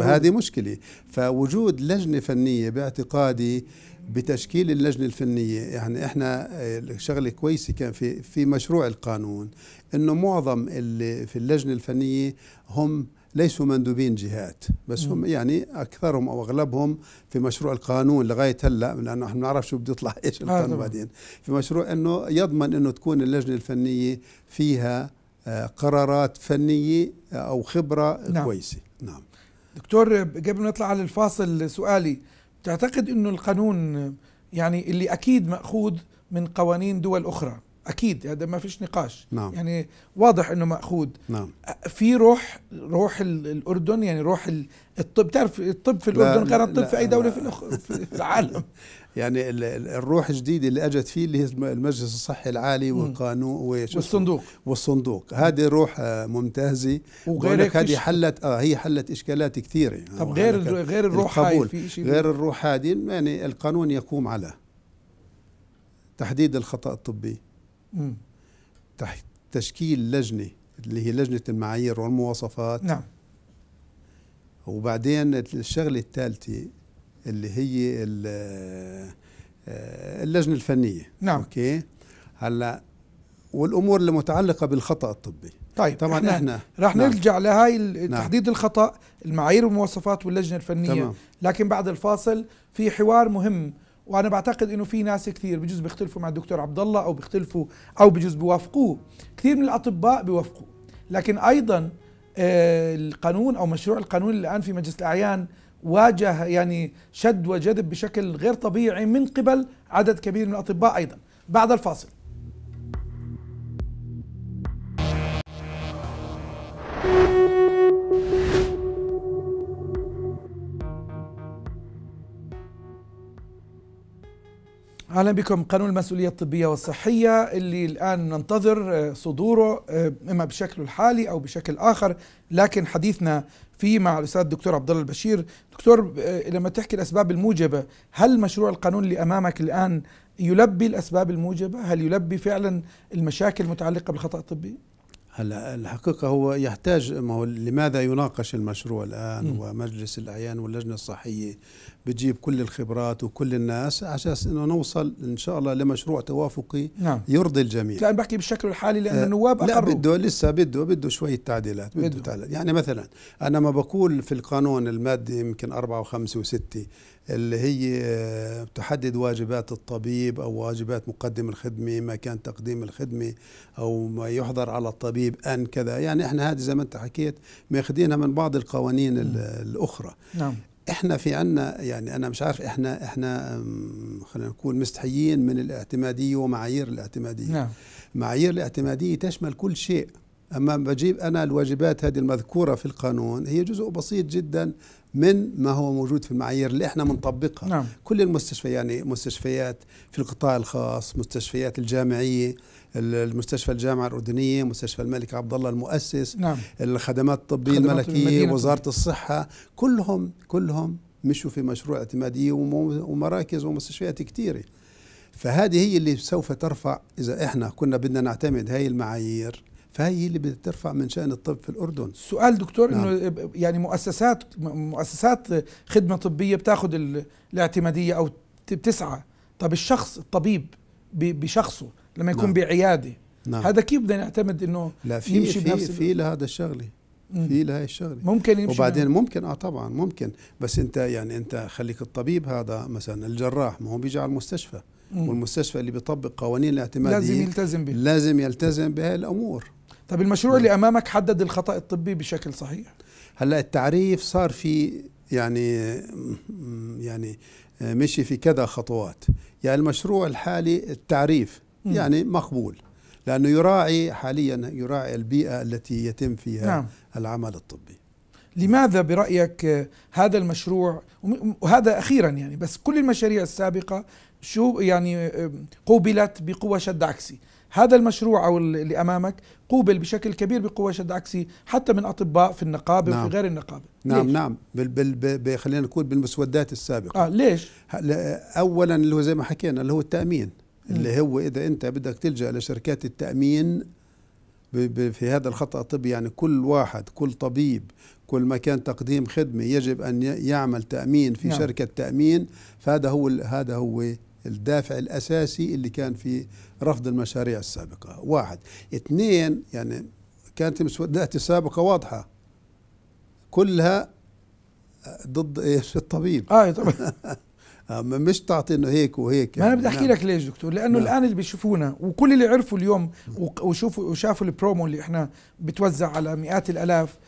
هذه مشكله فوجود لجنه فنيه باعتقادي بتشكيل اللجنه الفنيه يعني احنا آه، شغله كويسه كان في في مشروع القانون انه معظم اللي في اللجنه الفنيه هم ليسوا مندوبين جهات بس هم يعني اكثرهم او اغلبهم في مشروع القانون لغايه هلا لانه احنا بنعرف شو بده يطلع ايش آه، القانون بعدين في مشروع انه يضمن انه تكون اللجنه الفنيه فيها آه، قرارات فنيه او خبره نعم. كويسه نعم دكتور قبل ما نطلع على الفاصل سؤالي تعتقد انه القانون يعني اللي اكيد ماخوذ من قوانين دول اخرى اكيد هذا ما فيش نقاش نعم. يعني واضح انه ماخوذ نعم. في روح روح الاردن يعني روح الطب تعرف الطب في الاردن غير الطب في اي دوله في, في العالم يعني الروح الجديده اللي اجت فيه اللي هي المجلس الصحي العالي والقانون والصندوق والصندوق هذه روح آه، ممتازه وغير هذه حلت اه هي حلت اشكالات كثيره طب غير غير الروح هاي في شيء غير الروح هذه يعني القانون يقوم على تحديد الخطا الطبي مم. تشكيل لجنه اللي هي لجنه المعايير والمواصفات نعم وبعدين الشغله الثالثه اللي هي آه، اللجنه الفنيه نعم اوكي هلا والامور المتعلقه بالخطا الطبي طيب طبعا احنا, احنا راح نعم. نرجع لهي نعم. تحديد نعم. الخطا المعايير والمواصفات واللجنه الفنيه تمام. لكن بعد الفاصل في حوار مهم وانا بعتقد انه في ناس كثير بجوز بيختلفوا مع الدكتور عبد الله او بيختلفوا او بجوز بيوافقوه كثير من الاطباء بيوافقوا لكن ايضا آه، القانون او مشروع القانون الان في مجلس الاعيان واجه يعني شد وجذب بشكل غير طبيعي من قبل عدد كبير من الاطباء ايضا بعد الفاصل اهلا بكم قانون المسؤوليه الطبيه والصحيه اللي الان ننتظر آه، صدوره آه، اما بشكله الحالي او بشكل اخر لكن حديثنا فيه مع الاستاذ الدكتور عبد الله البشير دكتور آه، لما تحكي الاسباب الموجبه هل مشروع القانون اللي امامك الان يلبي الاسباب الموجبه هل يلبي فعلا المشاكل المتعلقه بالخطا الطبي هلا الحقيقه هو يحتاج ما هو لماذا يناقش المشروع الان م. ومجلس الاعيان واللجنه الصحيه بتجيب كل الخبرات وكل الناس عشان انه نوصل ان شاء الله لمشروع توافقي نعم. يرضي الجميع لا بحكي بالشكل الحالي لان النواب آه، النواب لا أقروا. بده لسه بده بده شويه تعديلات بده, بده تعديلات يعني مثلا انا ما بقول في القانون الماده يمكن أربعة و5 و6 اللي هي آه، تحدد واجبات الطبيب او واجبات مقدم الخدمه ما كان تقديم الخدمه او ما يحضر على الطبيب ان كذا يعني احنا هذه زي ما انت حكيت ماخذينها من بعض القوانين م. نعم. الاخرى نعم. احنا في عنا يعني انا مش عارف احنا احنا خلينا نكون مستحيين من الاعتماديه ومعايير الاعتماديه نعم. معايير الاعتماديه تشمل كل شيء اما بجيب انا الواجبات هذه المذكوره في القانون هي جزء بسيط جدا من ما هو موجود في المعايير اللي احنا بنطبقها نعم. كل المستشفيات يعني مستشفيات في القطاع الخاص مستشفيات الجامعيه المستشفى الجامعه الاردنيه مستشفى الملك عبد الله المؤسس نعم. الخدمات الطبيه الملكيه وزاره الصحه كلهم كلهم مشوا في مشروع اعتماديه ومراكز ومستشفيات كثيره فهذه هي اللي سوف ترفع اذا احنا كنا بدنا نعتمد هاي المعايير فهي اللي بترفع من شأن الطب في الأردن سؤال دكتور نعم. إنه يعني مؤسسات مؤسسات خدمة طبية بتاخذ الاعتمادية أو بتسعى طب الشخص الطبيب بشخصه لما يكون نعم. بعيادة نعم. هذا كيف بدنا نعتمد إنه لا في يمشي في بنفس في لهذا الشغلة في لهي الشغله ممكن يمشي وبعدين نعم. ممكن اه طبعا ممكن بس انت يعني انت خليك الطبيب هذا مثلا الجراح ما هو بيجي على المستشفى والمستشفى اللي بيطبق قوانين الاعتماديه لازم يلتزم بها لازم يلتزم بهي الامور طب المشروع اللي امامك حدد الخطا الطبي بشكل صحيح هلا التعريف صار في يعني يعني مشي في كذا خطوات يعني المشروع الحالي التعريف يعني مقبول لانه يراعي حاليا يراعي البيئه التي يتم فيها نعم. العمل الطبي لماذا برايك هذا المشروع وهذا اخيرا يعني بس كل المشاريع السابقه شو يعني قوبلت بقوه شد عكسي هذا المشروع أو اللي أمامك قوبل بشكل كبير بقوة شد عكسي حتى من أطباء في النقابة نعم. وفي غير النقابة نعم ليش؟ نعم بال بال خلينا نقول بالمسودات السابقة آه ليش؟ أولا اللي هو زي ما حكينا اللي هو التأمين م. اللي هو إذا أنت بدك تلجأ لشركات التأمين في هذا الخطأ الطبي يعني كل واحد كل طبيب كل ما كان تقديم خدمة يجب أن يعمل تأمين في نعم. شركة تأمين فهذا هو هذا هو الدافع الأساسي اللي كان في رفض المشاريع السابقة واحد اثنين يعني كانت المسودات السابقة واضحة كلها ضد ايش الطبيب اه طبعا مش تعطي انه هيك وهيك يعني. ما انا يعني. بدي احكي نعم. لك ليش دكتور لانه نعم. الان اللي بيشوفونا وكل اللي عرفوا اليوم وشوفوا وشافوا البرومو اللي احنا بتوزع على مئات الالاف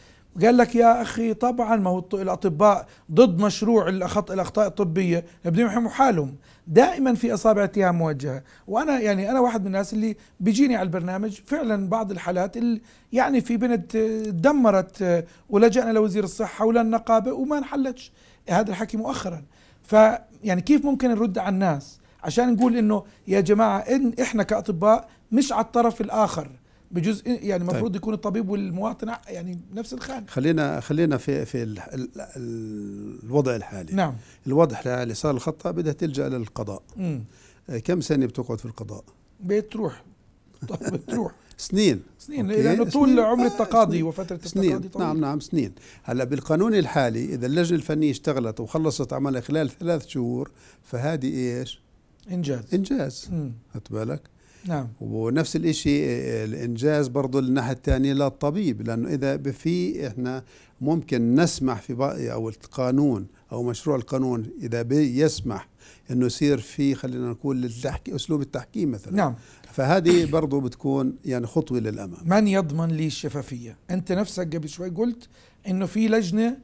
قال لك يا اخي طبعا ما هو الاطباء ضد مشروع الاخطاء الطبيه بدهم يحموا حالهم دائما في اصابع اتهام موجهه وانا يعني انا واحد من الناس اللي بيجيني على البرنامج فعلا بعض الحالات اللي يعني في بنت دمرت ولجانا لوزير الصحه وللنقابه وما انحلتش هذا الحكي مؤخرا فيعني كيف ممكن نرد على الناس عشان نقول انه يا جماعه إن احنا كاطباء مش على الطرف الاخر بجزء يعني المفروض طيب. يكون الطبيب والمواطن يعني نفس الخانه خلينا خلينا في في الـ الـ الـ الوضع الحالي نعم الوضع الحالي صار الخطه بدها تلجا للقضاء مم. آه، كم سنه بتقعد في القضاء بتروح بتروح سنين سنين أوكي. لانه طول سنين. عمر التقاضي سنين. وفتره التقاضي سنين. طويل. نعم نعم سنين هلا بالقانون الحالي اذا اللجنه الفنيه اشتغلت وخلصت عملها خلال ثلاث شهور فهذه ايش انجاز انجاز خدت بالك نعم ونفس الشيء آه، آه، الانجاز برضه الناحيه الثانيه للطبيب لانه اذا في احنا ممكن نسمح في او القانون او مشروع القانون اذا بيسمح انه يصير في خلينا نقول للتحكي اسلوب التحكيم مثلا نعم فهذه برضه بتكون يعني خطوه للامام من يضمن لي الشفافيه انت نفسك قبل شوي قلت انه في لجنه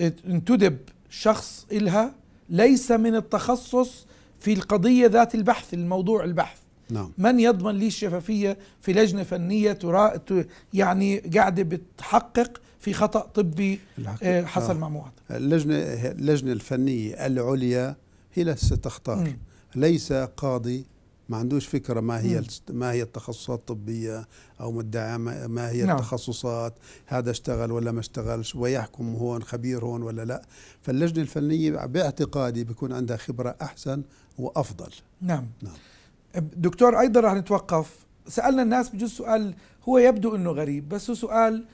انتدب شخص إلها ليس من التخصص في القضيه ذات البحث الموضوع البحث نعم. من يضمن لي الشفافية في لجنة فنية ترا... يعني قاعدة بتحقق في خطأ طبي الحقيقة. آه، آه. حصل آه. مع مواطن اللجنة, اللجنة الفنية العليا هي اللي ستختار ليس قاضي ما عندوش فكرة ما هي ما هي التخصصات الطبية أو مدعي ما هي نعم. التخصصات هذا اشتغل ولا ما اشتغلش ويحكم هون خبير هون ولا لا فاللجنة الفنية باعتقادي بيكون عندها خبرة أحسن وأفضل نعم, نعم. دكتور ايضا رح نتوقف سالنا الناس بجوز سؤال هو يبدو انه غريب بس هو سؤال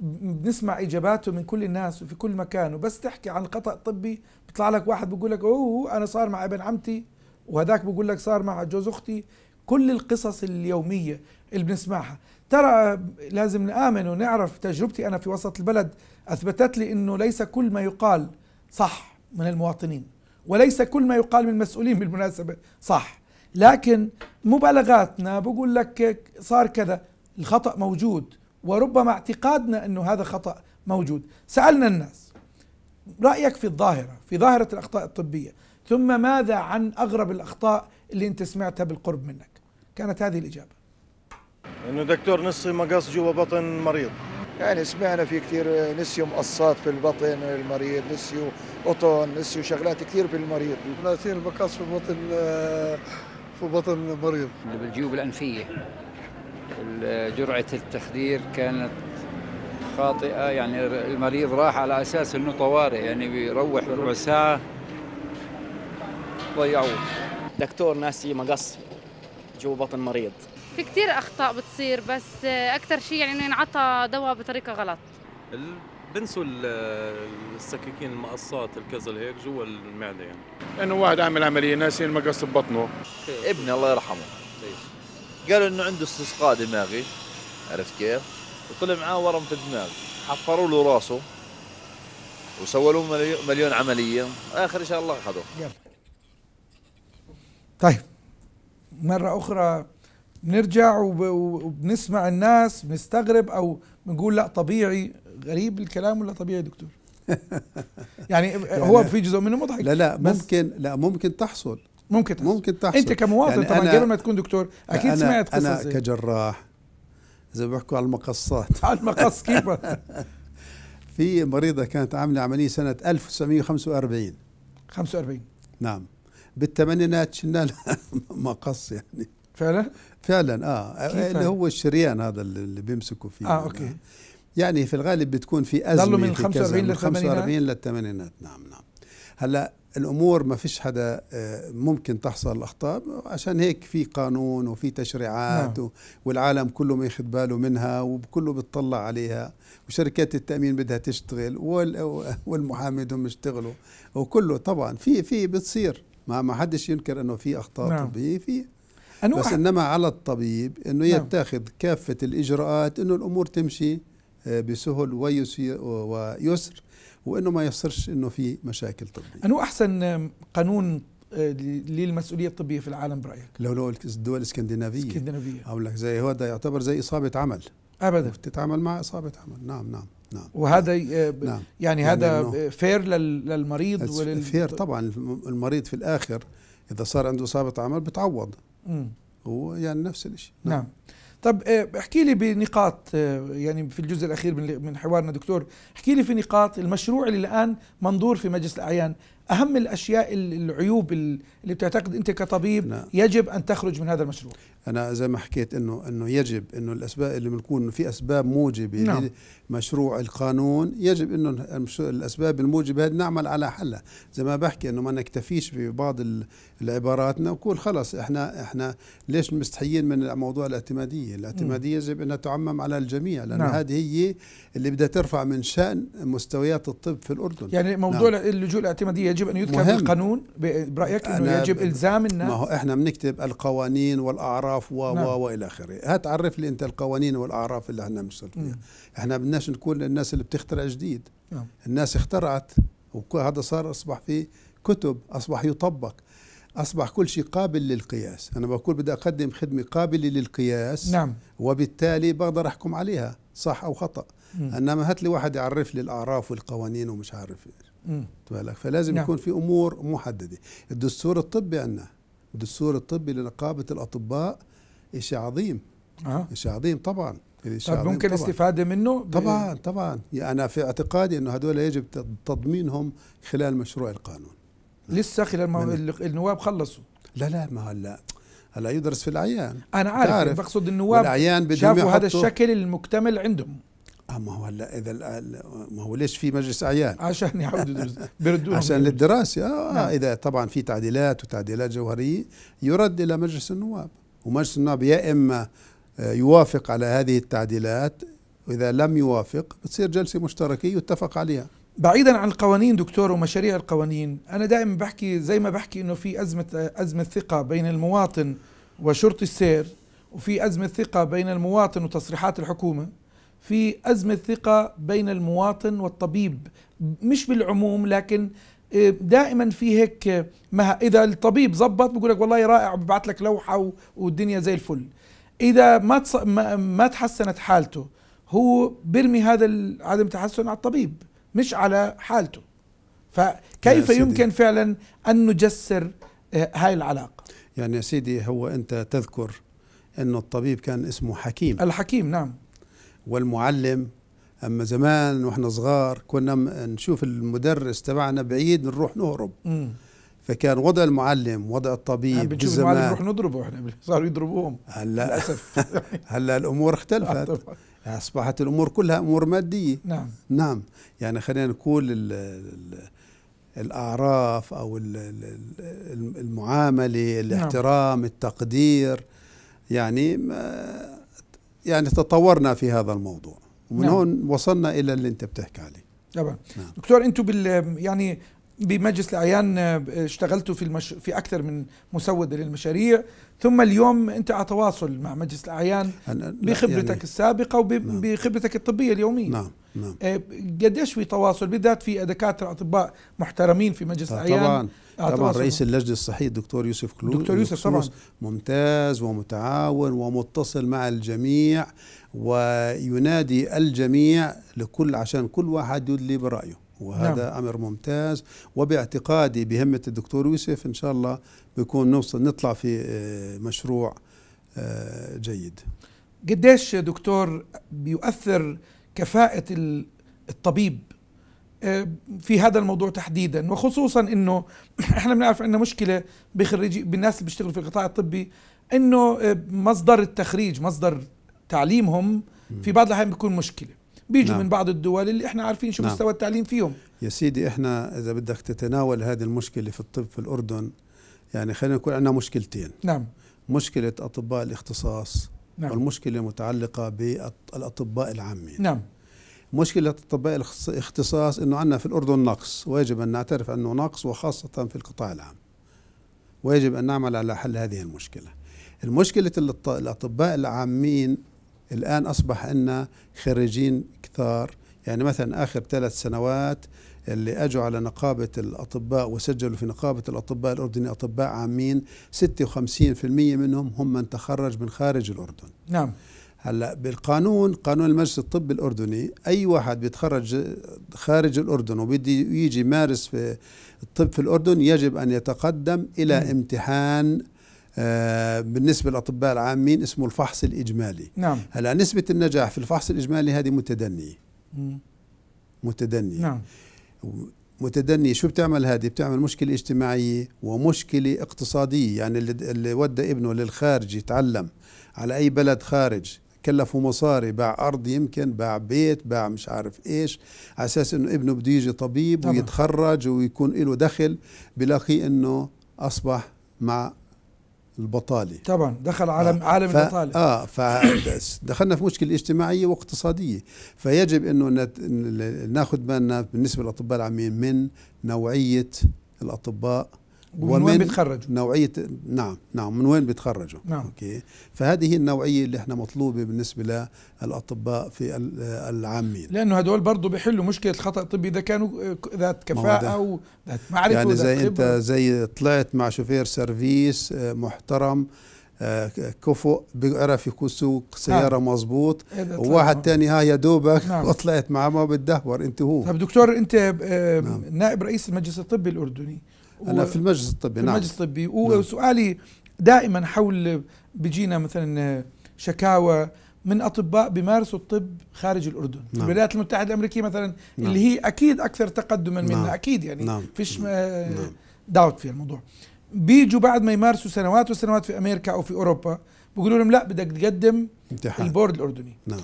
بنسمع اجاباته من كل الناس وفي كل مكان وبس تحكي عن خطا طبي بيطلع لك واحد بيقول لك اوه انا صار مع ابن عمتي وهذاك بيقول لك صار مع جوز اختي كل القصص اليوميه اللي بنسمعها ترى لازم نآمن ونعرف تجربتي أنا في وسط البلد أثبتت لي أنه ليس كل ما يقال صح من المواطنين وليس كل ما يقال من المسؤولين بالمناسبة صح لكن مبالغاتنا بقول لك صار كذا الخطأ موجود وربما اعتقادنا أنه هذا خطأ موجود سألنا الناس رأيك في الظاهرة في ظاهرة الأخطاء الطبية ثم ماذا عن أغرب الأخطاء اللي أنت سمعتها بالقرب منك كانت هذه الإجابة انه دكتور نصي مقص جوا بطن مريض يعني سمعنا في كثير نسيوا مقصات في البطن المريض نسيوا قطن نسيوا شغلات كثير في المريض نسيوا المقص في بطن آه، بطن مريض اللي بالجيوب الأنفية جرعة التخدير كانت خاطئة يعني المريض راح على أساس أنه طوارئ يعني بيروح ربع ساعة ضيعوه دكتور ناسي مقص جوا بطن مريض في كثير أخطاء بتصير بس أكثر شيء يعني إنه ينعطى دواء بطريقة غلط بنسوا السكاكين المقصات الكذا هيك جوا المعده يعني انه يعني واحد عامل عمليه ناسي المقص ببطنه إيه، ابني الله يرحمه قالوا انه عنده استسقاء دماغي عرفت كيف؟ وطلع معاه ورم في الدماغ حفروا له راسه وسووا له مليون عمليه اخر ان شاء الله اخذوه طيب مره اخرى بنرجع وبنسمع الناس بنستغرب او بنقول لا طبيعي غريب الكلام ولا طبيعي يا دكتور يعني, يعني هو في جزء منه مضحك لا لا ممكن لا ممكن تحصل ممكن تحصل ممكن تحصل انت كمواطن يعني طبعا قبل ما تكون دكتور اكيد سمعت قصص انا كجراح زي ما بيحكوا على المقصات على المقص كيف في مريضة كانت عاملة عملية سنة 1945 45 نعم بالثمانينات شلنا لها مقص يعني فعلا؟ فعلا اه اللي هو الشريان هذا اللي بيمسكوا فيه اه اوكي نعم. يعني في الغالب بتكون في أزمة ضلوا من 45 لل 45 للثمانينات نعم نعم هلا الامور ما فيش حدا آه، ممكن تحصل الاخطاء عشان هيك في قانون وفي تشريعات نعم. والعالم كله ما ياخذ باله منها وكله بتطلع عليها وشركات التامين بدها تشتغل والمحامي بدهم يشتغلوا وكله طبعا في في بتصير ما ما حدش ينكر انه في اخطاء نعم. طبيه في بس انما على الطبيب انه نعم. يتخذ كافه الاجراءات انه الامور تمشي آه، بسهل ويسر وانه ما يصرش انه في مشاكل طبيه. انه احسن قانون آه، للمسؤوليه الطبيه في العالم برايك؟ لو لو الدول الاسكندنافيه اسكندنافيه اقول لك زي هو ده يعتبر زي اصابه عمل ابدا تتعامل مع اصابه عمل نعم نعم نعم وهذا آه، نعم. يعني, يعني هذا فير للمريض ولل... فير طبعا المريض في الاخر اذا صار عنده اصابه عمل بتعوض امم هو يعني نفس الشيء نعم, نعم. طب آه، احكي لي بنقاط آه، يعني في الجزء الاخير من حوارنا دكتور احكي لي في نقاط المشروع اللي الان منظور في مجلس الاعيان اهم الاشياء العيوب اللي بتعتقد انت كطبيب نعم. يجب ان تخرج من هذا المشروع انا زي ما حكيت انه انه يجب انه الاسباب اللي بنكون في اسباب موجبه نعم. لمشروع القانون يجب انه الاسباب الموجبه هذه نعمل على حلها زي ما بحكي انه ما نكتفيش ببعض العبارات نقول خلص احنا احنا ليش مستحيين من موضوع الاعتماديه الاعتماديه يجب انها تعمم على الجميع لان نعم. هذه هي اللي بدها ترفع من شان مستويات الطب في الاردن يعني موضوع نعم. اللجوء الاعتماديه يجب يجب ان يذكر مهم. القانون برايك انه يجب الزام الناس ما هو احنا بنكتب القوانين والاعراف و نعم. و والى اخره هات عرف لي انت القوانين والاعراف اللي احنا بنشتغل فيها احنا بدناش نكون الناس اللي بتخترع جديد نعم. الناس اخترعت وهذا صار اصبح في كتب اصبح يطبق اصبح كل شيء قابل للقياس انا بقول بدي اقدم خدمه قابله للقياس نعم وبالتالي بقدر احكم عليها صح او خطا انما هات لي واحد يعرف لي الاعراف والقوانين ومش عارف ايش بالك فلازم نعم. يكون في امور محدده الدستور الطبي عندنا الدستور الطبي لنقابه الاطباء شيء عظيم أه. شيء عظيم طبعا طب ممكن الاستفاده منه طبعا طبعا يعني انا في اعتقادي انه هذول يجب تضمينهم خلال مشروع القانون لسه خلال ما النواب خلصوا لا لا ما هلا هلا يدرس في العيان انا عارف بقصد النواب شافوا هذا الشكل المكتمل عندهم آه، ما هو هلا اذا ما هو ليش في مجلس اعيان؟ عشان يعودوا عشان يعني. للدراسه آه،, آه نعم. اذا طبعا في تعديلات وتعديلات جوهريه يرد الى مجلس النواب ومجلس النواب يا اما آه، يوافق على هذه التعديلات واذا لم يوافق بتصير جلسه مشتركه يتفق عليها بعيدا عن القوانين دكتور ومشاريع القوانين انا دائما بحكي زي ما بحكي انه في ازمه ازمه ثقه بين المواطن وشرطي السير وفي ازمه ثقه بين المواطن وتصريحات الحكومه في أزمة ثقة بين المواطن والطبيب مش بالعموم لكن آه، دائما في هيك آه، مها اذا الطبيب زبط بقول لك والله رائع ببعث لك لوحه والدنيا زي الفل اذا ما تص... ما... ما تحسنت حالته هو بيرمي هذا عدم تحسن على الطبيب مش على حالته فكيف يمكن فعلا ان نجسر آه، هاي العلاقه يعني يا سيدي هو انت تذكر انه الطبيب كان اسمه حكيم الحكيم نعم والمعلم اما زمان واحنا صغار كنا نشوف المدرس تبعنا بعيد نروح نهرب مم. فكان وضع المعلم وضع الطبيب يعني بنشوف المعلم نروح نضربه احنا صاروا يضربوهم هلا للاسف هلا الامور اختلفت اصبحت الامور كلها امور ماديه نعم نعم يعني خلينا نقول الـ الـ الاعراف او الـ المعامله نعم. الاحترام نعم. التقدير يعني يعني تطورنا في هذا الموضوع ومن نعم. هون وصلنا الى اللي انت بتحكي عليه طبعا نعم. دكتور انتم بال يعني بمجلس الاعيان آه، اشتغلتوا في المش... في اكثر من مسوده للمشاريع ثم اليوم انت على تواصل مع مجلس الاعيان بخبرتك يعني السابقه وبخبرتك وب... نعم. الطبيه اليوميه نعم نعم آه، قديش في تواصل بالذات في دكاتره اطباء محترمين في مجلس الاعيان طبعا رئيس اللجنه الصحيه الدكتور يوسف كلوس دكتور يوسف طبعا ممتاز ومتعاون ومتصل مع الجميع وينادي الجميع لكل عشان كل واحد يدلي برايه وهذا نعم. امر ممتاز وباعتقادي بهمه الدكتور يوسف ان شاء الله بيكون نوصل نطلع في آه، مشروع آه، جيد قديش دكتور بيؤثر كفاءه الطبيب آه، في هذا الموضوع تحديدا وخصوصا انه احنا بنعرف عندنا مشكله بخريجي بالناس اللي بيشتغلوا في القطاع الطبي انه آه، مصدر التخريج مصدر تعليمهم في بعض الاحيان بيكون مشكله بيجوا نعم. من بعض الدول اللي احنا عارفين شو نعم. مستوى التعليم فيهم يا سيدي احنا اذا بدك تتناول هذه المشكله في الطب في الاردن يعني خلينا نقول عندنا مشكلتين نعم مشكله اطباء الاختصاص نعم. والمشكله المتعلقه بالاطباء العامين نعم مشكلة أطباء الاختصاص أنه عندنا في الأردن نقص ويجب أن نعترف أنه نقص وخاصة في القطاع العام ويجب أن نعمل على حل هذه المشكلة المشكلة الأطباء العامين الآن أصبح أن خريجين كثار يعني مثلا آخر ثلاث سنوات اللي أجوا على نقابة الأطباء وسجلوا في نقابة الأطباء الأردني أطباء عامين 56% منهم هم من تخرج من خارج الأردن نعم هلا بالقانون قانون المجلس الطبي الاردني اي واحد بيتخرج خارج الاردن وبده يجي يمارس في الطب في الاردن يجب ان يتقدم الى م. امتحان آه بالنسبه للاطباء العامين اسمه الفحص الاجمالي نعم هلا نسبه النجاح في الفحص الاجمالي هذه متدنيه متدنيه نعم متدنية شو بتعمل هذه بتعمل مشكلة اجتماعية ومشكلة اقتصادية يعني اللي, اللي ودى ابنه للخارج يتعلم على أي بلد خارج كلفوا مصاري باع ارض يمكن باع بيت باع مش عارف ايش على اساس انه ابنه بده يجي طبيب طبعا. ويتخرج ويكون له دخل بلاقي انه اصبح مع البطاله طبعا دخل عالم آه عالم ف... البطاله اه فدخلنا في مشكله اجتماعيه واقتصاديه فيجب انه نت... ناخذ بالنا بالنسبه للاطباء العامين من نوعيه الاطباء ومن وين بيتخرجوا نوعية نعم نعم من وين بيتخرجوا نعم أوكي فهذه هي النوعية اللي احنا مطلوبة بالنسبة للأطباء في العامين لأنه هدول برضه بيحلوا مشكلة الخطأ الطبي إذا كانوا ذات كفاءة وذات معرفة يعني زي أنت زي طلعت مع شوفير سيرفيس آه، محترم آه، كفؤ بيعرف يسوق سياره آه. مظبوط إيه، وواحد تاني ها يا دوبك نعم. وطلعت معه ما بتدهور انت هو طب دكتور انت آه، نعم. نائب رئيس المجلس الطبي الاردني انا في المجلس الطبي في نعم المجلس الطبي وسؤالي نعم. دائما حول بيجينا مثلا شكاوى من اطباء بيمارسوا الطب خارج الاردن نعم. في الولايات المتحده الامريكيه مثلا نعم. اللي هي اكيد اكثر تقدما نعم. منا اكيد يعني نعم. فيش نعم. داوت في الموضوع بيجوا بعد ما يمارسوا سنوات وسنوات في امريكا او في اوروبا بيقولوا لهم لا بدك تقدم امتحان البورد الاردني نعم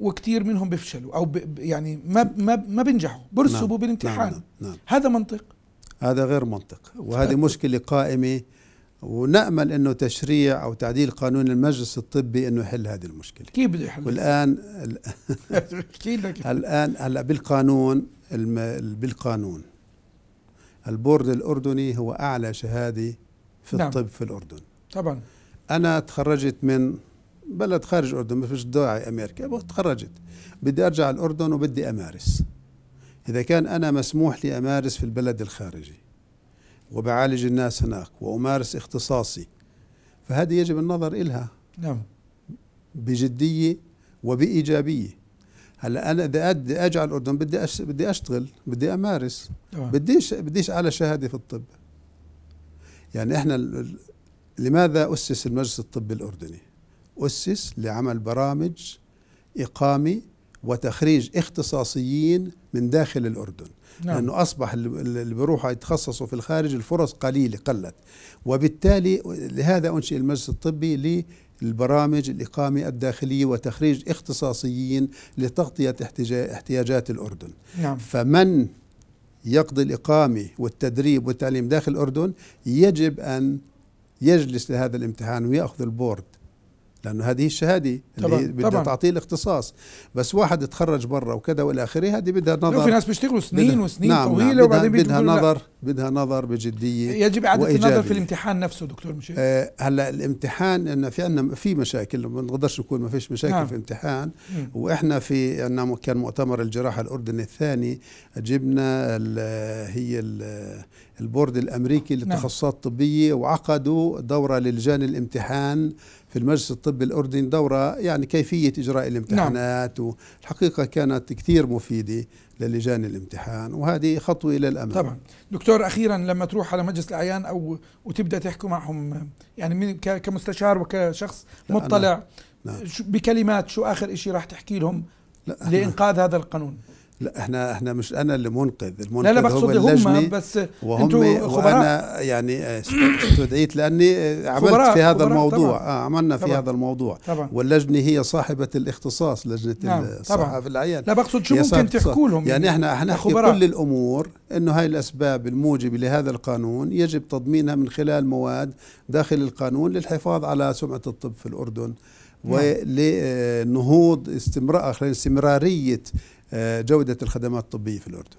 وكثير منهم بيفشلوا او يعني ما ما ما بينجحوا برسبوا نعم. بالامتحان نعم. نعم. هذا منطق هذا غير منطق وهذه مشكلة قائمة ونأمل أنه تشريع أو تعديل قانون المجلس الطبي أنه يحل هذه المشكلة كيف بده يحل والآن الآن هلا بالقانون بالقانون البورد الأردني هو أعلى شهادة في نعم. الطب في الأردن طبعا أنا تخرجت من بلد خارج الأردن ما فيش داعي أمريكا تخرجت بدي أرجع الأردن وبدي أمارس إذا كان أنا مسموح لي أمارس في البلد الخارجي وبعالج الناس هناك وأمارس اختصاصي فهذه يجب النظر إلها نعم بجدية وبإيجابية هلا انا بدي بدي على الاردن بدي أش... بدي اشتغل بدي امارس طبعا. بديش بديش على شهاده في الطب يعني احنا ال... لماذا اسس المجلس الطبي الاردني اسس لعمل برامج اقامه وتخريج اختصاصيين من داخل الأردن نعم. لأنه أصبح اللي بيروحوا يتخصصوا في الخارج الفرص قليلة قلت وبالتالي لهذا أنشئ المجلس الطبي للبرامج الإقامة الداخلية وتخريج اختصاصيين لتغطية احتياجات الأردن نعم. فمن يقضي الإقامة والتدريب والتعليم داخل الأردن يجب أن يجلس لهذا الامتحان ويأخذ البورد لانه هذه الشهادة اللي بدها تعطيه الاختصاص بس واحد تخرج برا وكذا والى اخره هذه بدها نظر في ناس بيشتغلوا سنين وسنين نعم, نعم، طويله نعم وبعدين بدها نظر بدها نظر بجديه يجب اعاده النظر في الامتحان نفسه دكتور مشير آه هلا الامتحان ان في عندنا في مشاكل ما بنقدرش نقول ما فيش مشاكل نعم. في امتحان واحنا في عندنا كان مؤتمر الجراحه الاردني الثاني جبنا الـ هي الـ البورد الامريكي نعم. للتخصصات الطبيه وعقدوا دوره للجان الامتحان في المجلس الطبي الأردني دورة يعني كيفية إجراء الامتحانات نعم. والحقيقة كانت كثير مفيدة للجان الامتحان وهذه خطوة إلى الأمام طبعا دكتور أخيرا لما تروح على مجلس الأعيان أو وتبدأ تحكي معهم يعني من كمستشار وكشخص مطلع نعم. بكلمات شو آخر إشي راح تحكي لهم لإنقاذ هذا القانون لا احنا احنا مش انا اللي منقذ المنقذ لا لا بقصد هو هم بس وهم وانا يعني آه، استدعيت لاني آه، عملت في هذا الموضوع طبعا. آه عملنا في طبعا. هذا الموضوع طبعا. واللجنه هي صاحبه الاختصاص لجنه نعم. الصحه في العيان لا بقصد شو ممكن تحكوا لهم يعني احنا هنحكي كل الامور انه هاي الاسباب الموجبه لهذا القانون يجب تضمينها من خلال مواد داخل القانون للحفاظ على سمعه الطب في الاردن نعم. ولنهوض استمرار استمراريه آه، جوده الخدمات الطبيه في الاردن.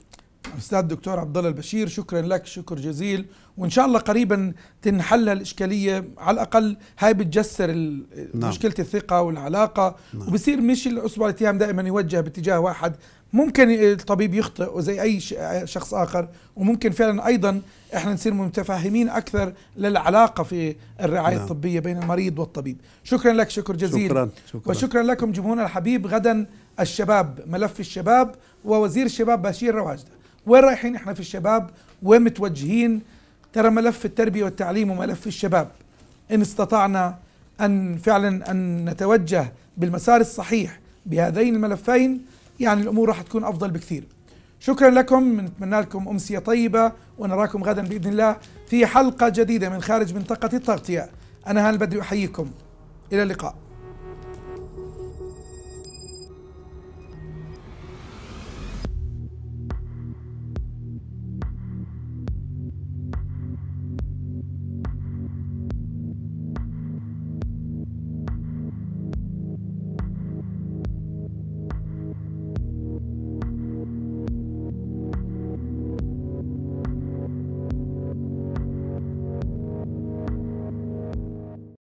أستاذ الدكتور عبد الله البشير شكرا لك شكر جزيل وان شاء الله قريبا تنحل الاشكاليه على الاقل هاي بتجسر نعم. مشكله الثقه والعلاقه نعم. وبصير مش الاصبع الاتهام دائما يوجه باتجاه واحد ممكن الطبيب يخطئ وزي اي شخص اخر وممكن فعلا ايضا احنا نصير متفاهمين اكثر للعلاقه في الرعايه نعم. الطبيه بين المريض والطبيب شكرا لك شكر جزيل شكرا, شكرا. وشكرا لكم جمهورنا الحبيب غدا الشباب ملف الشباب ووزير الشباب بشير رواجده وين رايحين احنا في الشباب وين متوجهين ترى ملف التربيه والتعليم وملف الشباب ان استطعنا ان فعلا ان نتوجه بالمسار الصحيح بهذين الملفين يعني الامور راح تكون افضل بكثير شكرا لكم نتمنى لكم امسيه طيبه ونراكم غدا باذن الله في حلقه جديده من خارج منطقه التغطيه انا هان البدري احييكم الى اللقاء